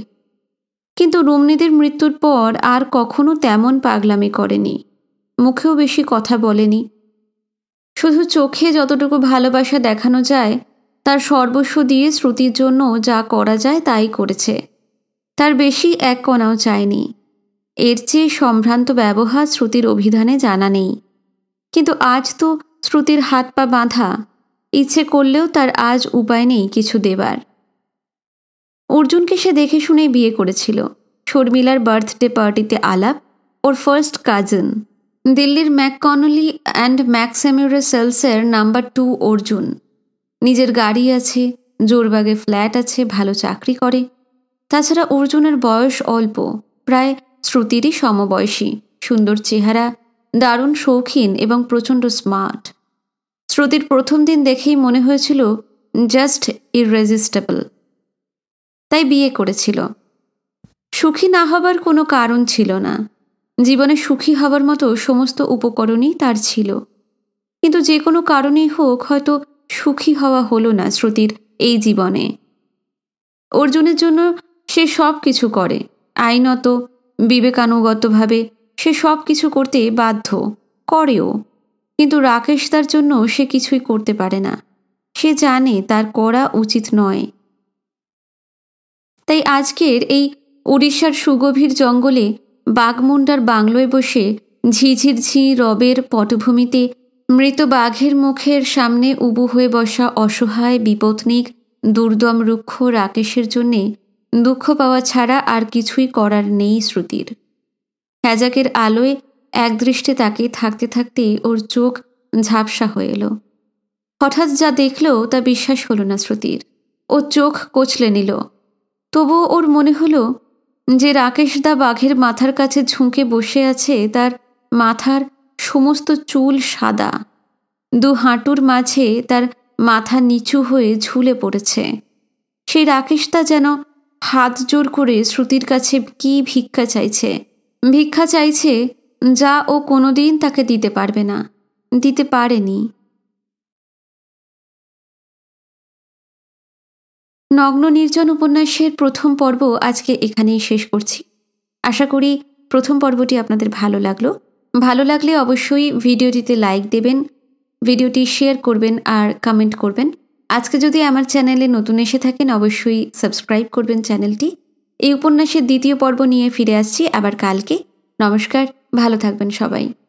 কিন্তু রুমনিদের মৃত্যুর পর আর কখনো তেমন পাগলামি করেনি মুখেও বেশি কথা বলেনি শুধু চোখে যতটুকু ভালোবাসা দেখানো যায় তার সর্বস্ব দিয়ে শ্রুতির জন্য যা করা যায় তাই করেছে তার বেশি এক কণাও চায়নি এর চেয়ে সম্ভ্রান্ত ব্যবহার শ্রুতির অভিধানে জানা নেই কিন্তু আজ তো শ্রুতির হাত পা বাঁধা ইচ্ছে করলেও তার আজ উপায় নেই কিছু দেবার অর্জুনকে সে দেখে শুনে বিয়ে করেছিল শর্মিলার বার্থডে পার্টিতে আলাপ ওর ফার্স্ট কাজিন দিল্লির ম্যাক কনলি অ্যান্ড ম্যাক স্যামিউরে সেলসের নাম্বার টু অর্জুন নিজের গাড়ি আছে জোরবাগে ফ্ল্যাট আছে ভালো চাকরি করে তাছাড়া অর্জুনের বয়স অল্প প্রায় শ্রুতিরই সমবয়সী সুন্দর চেহারা দারুণ শৌখিন এবং প্রচণ্ড স্মার্ট শ্রুতির প্রথম দিন দেখেই মনে হয়েছিল জাস্ট ইররেজিস্টেবল তাই বিয়ে করেছিল সুখী না হবার কোনো কারণ ছিল না জীবনে সুখী হবার মতো সমস্ত উপকরণই তার ছিল কিন্তু যে কোনো কারণেই হোক হয়তো সুখী হওয়া হলো না শ্রুতির এই জীবনে অর্জুনের জন্য সে সব কিছু করে আইনত বিবেকানুগতভাবে সে সব কিছু করতে বাধ্য করেও কিন্তু রাকেশ তার জন্য সে কিছুই করতে পারে না সে জানে তার করা উচিত নয় তাই আজকের এই উড়িষ্যার সুগভীর জঙ্গলে বাঘমুন্ডার বাংলোয় বসে ঝিঝির ঝি রবের পটভূমিতে মৃত বাঘের মুখের সামনে উবু হয়ে বসা অসহায় বিপত্নিক দুর্দম রুক্ষ রাকেশের জন্যে দুঃখ পাওয়া ছাড়া আর কিছুই করার নেই শ্রুতির হ্যাজাকের আলোয় একদৃষ্টে তাকে থাকতে থাকতে ওর চোখ ঝাপসা হয়ে এলো হঠাৎ যা দেখল তা বিশ্বাস হলো না শ্রুতির ও চোখ কোচলে নিল তবু ওর মনে হলো যে রাকেশদা বাঘের মাথার কাছে ঝুঁকে বসে আছে তার মাথার সমস্ত চুল সাদা দু হাঁটুর মাঝে তার মাথা নিচু হয়ে ঝুলে পড়েছে সেই রাকেশদা যেন হাত জোর করে শ্রুতির কাছে কি ভিক্ষা চাইছে ভিক্ষা চাইছে যা ও কোনোদিন তাকে দিতে পারবে না দিতে পারেনি নগ্ন নির্জন উপন্যাসের প্রথম পর্ব আজকে এখানেই শেষ করছি আশা করি প্রথম পর্বটি আপনাদের ভালো লাগলো ভালো লাগলে অবশ্যই ভিডিওটিতে লাইক দেবেন ভিডিওটি শেয়ার করবেন আর কমেন্ট করবেন আজকে যদি আমার চ্যানেলে নতুন এসে থাকেন অবশ্যই সাবস্ক্রাইব করবেন চ্যানেলটি এই উপন্যাসের দ্বিতীয় পর্ব নিয়ে ফিরে আসছি আবার কালকে নমস্কার ভালো থাকবেন সবাই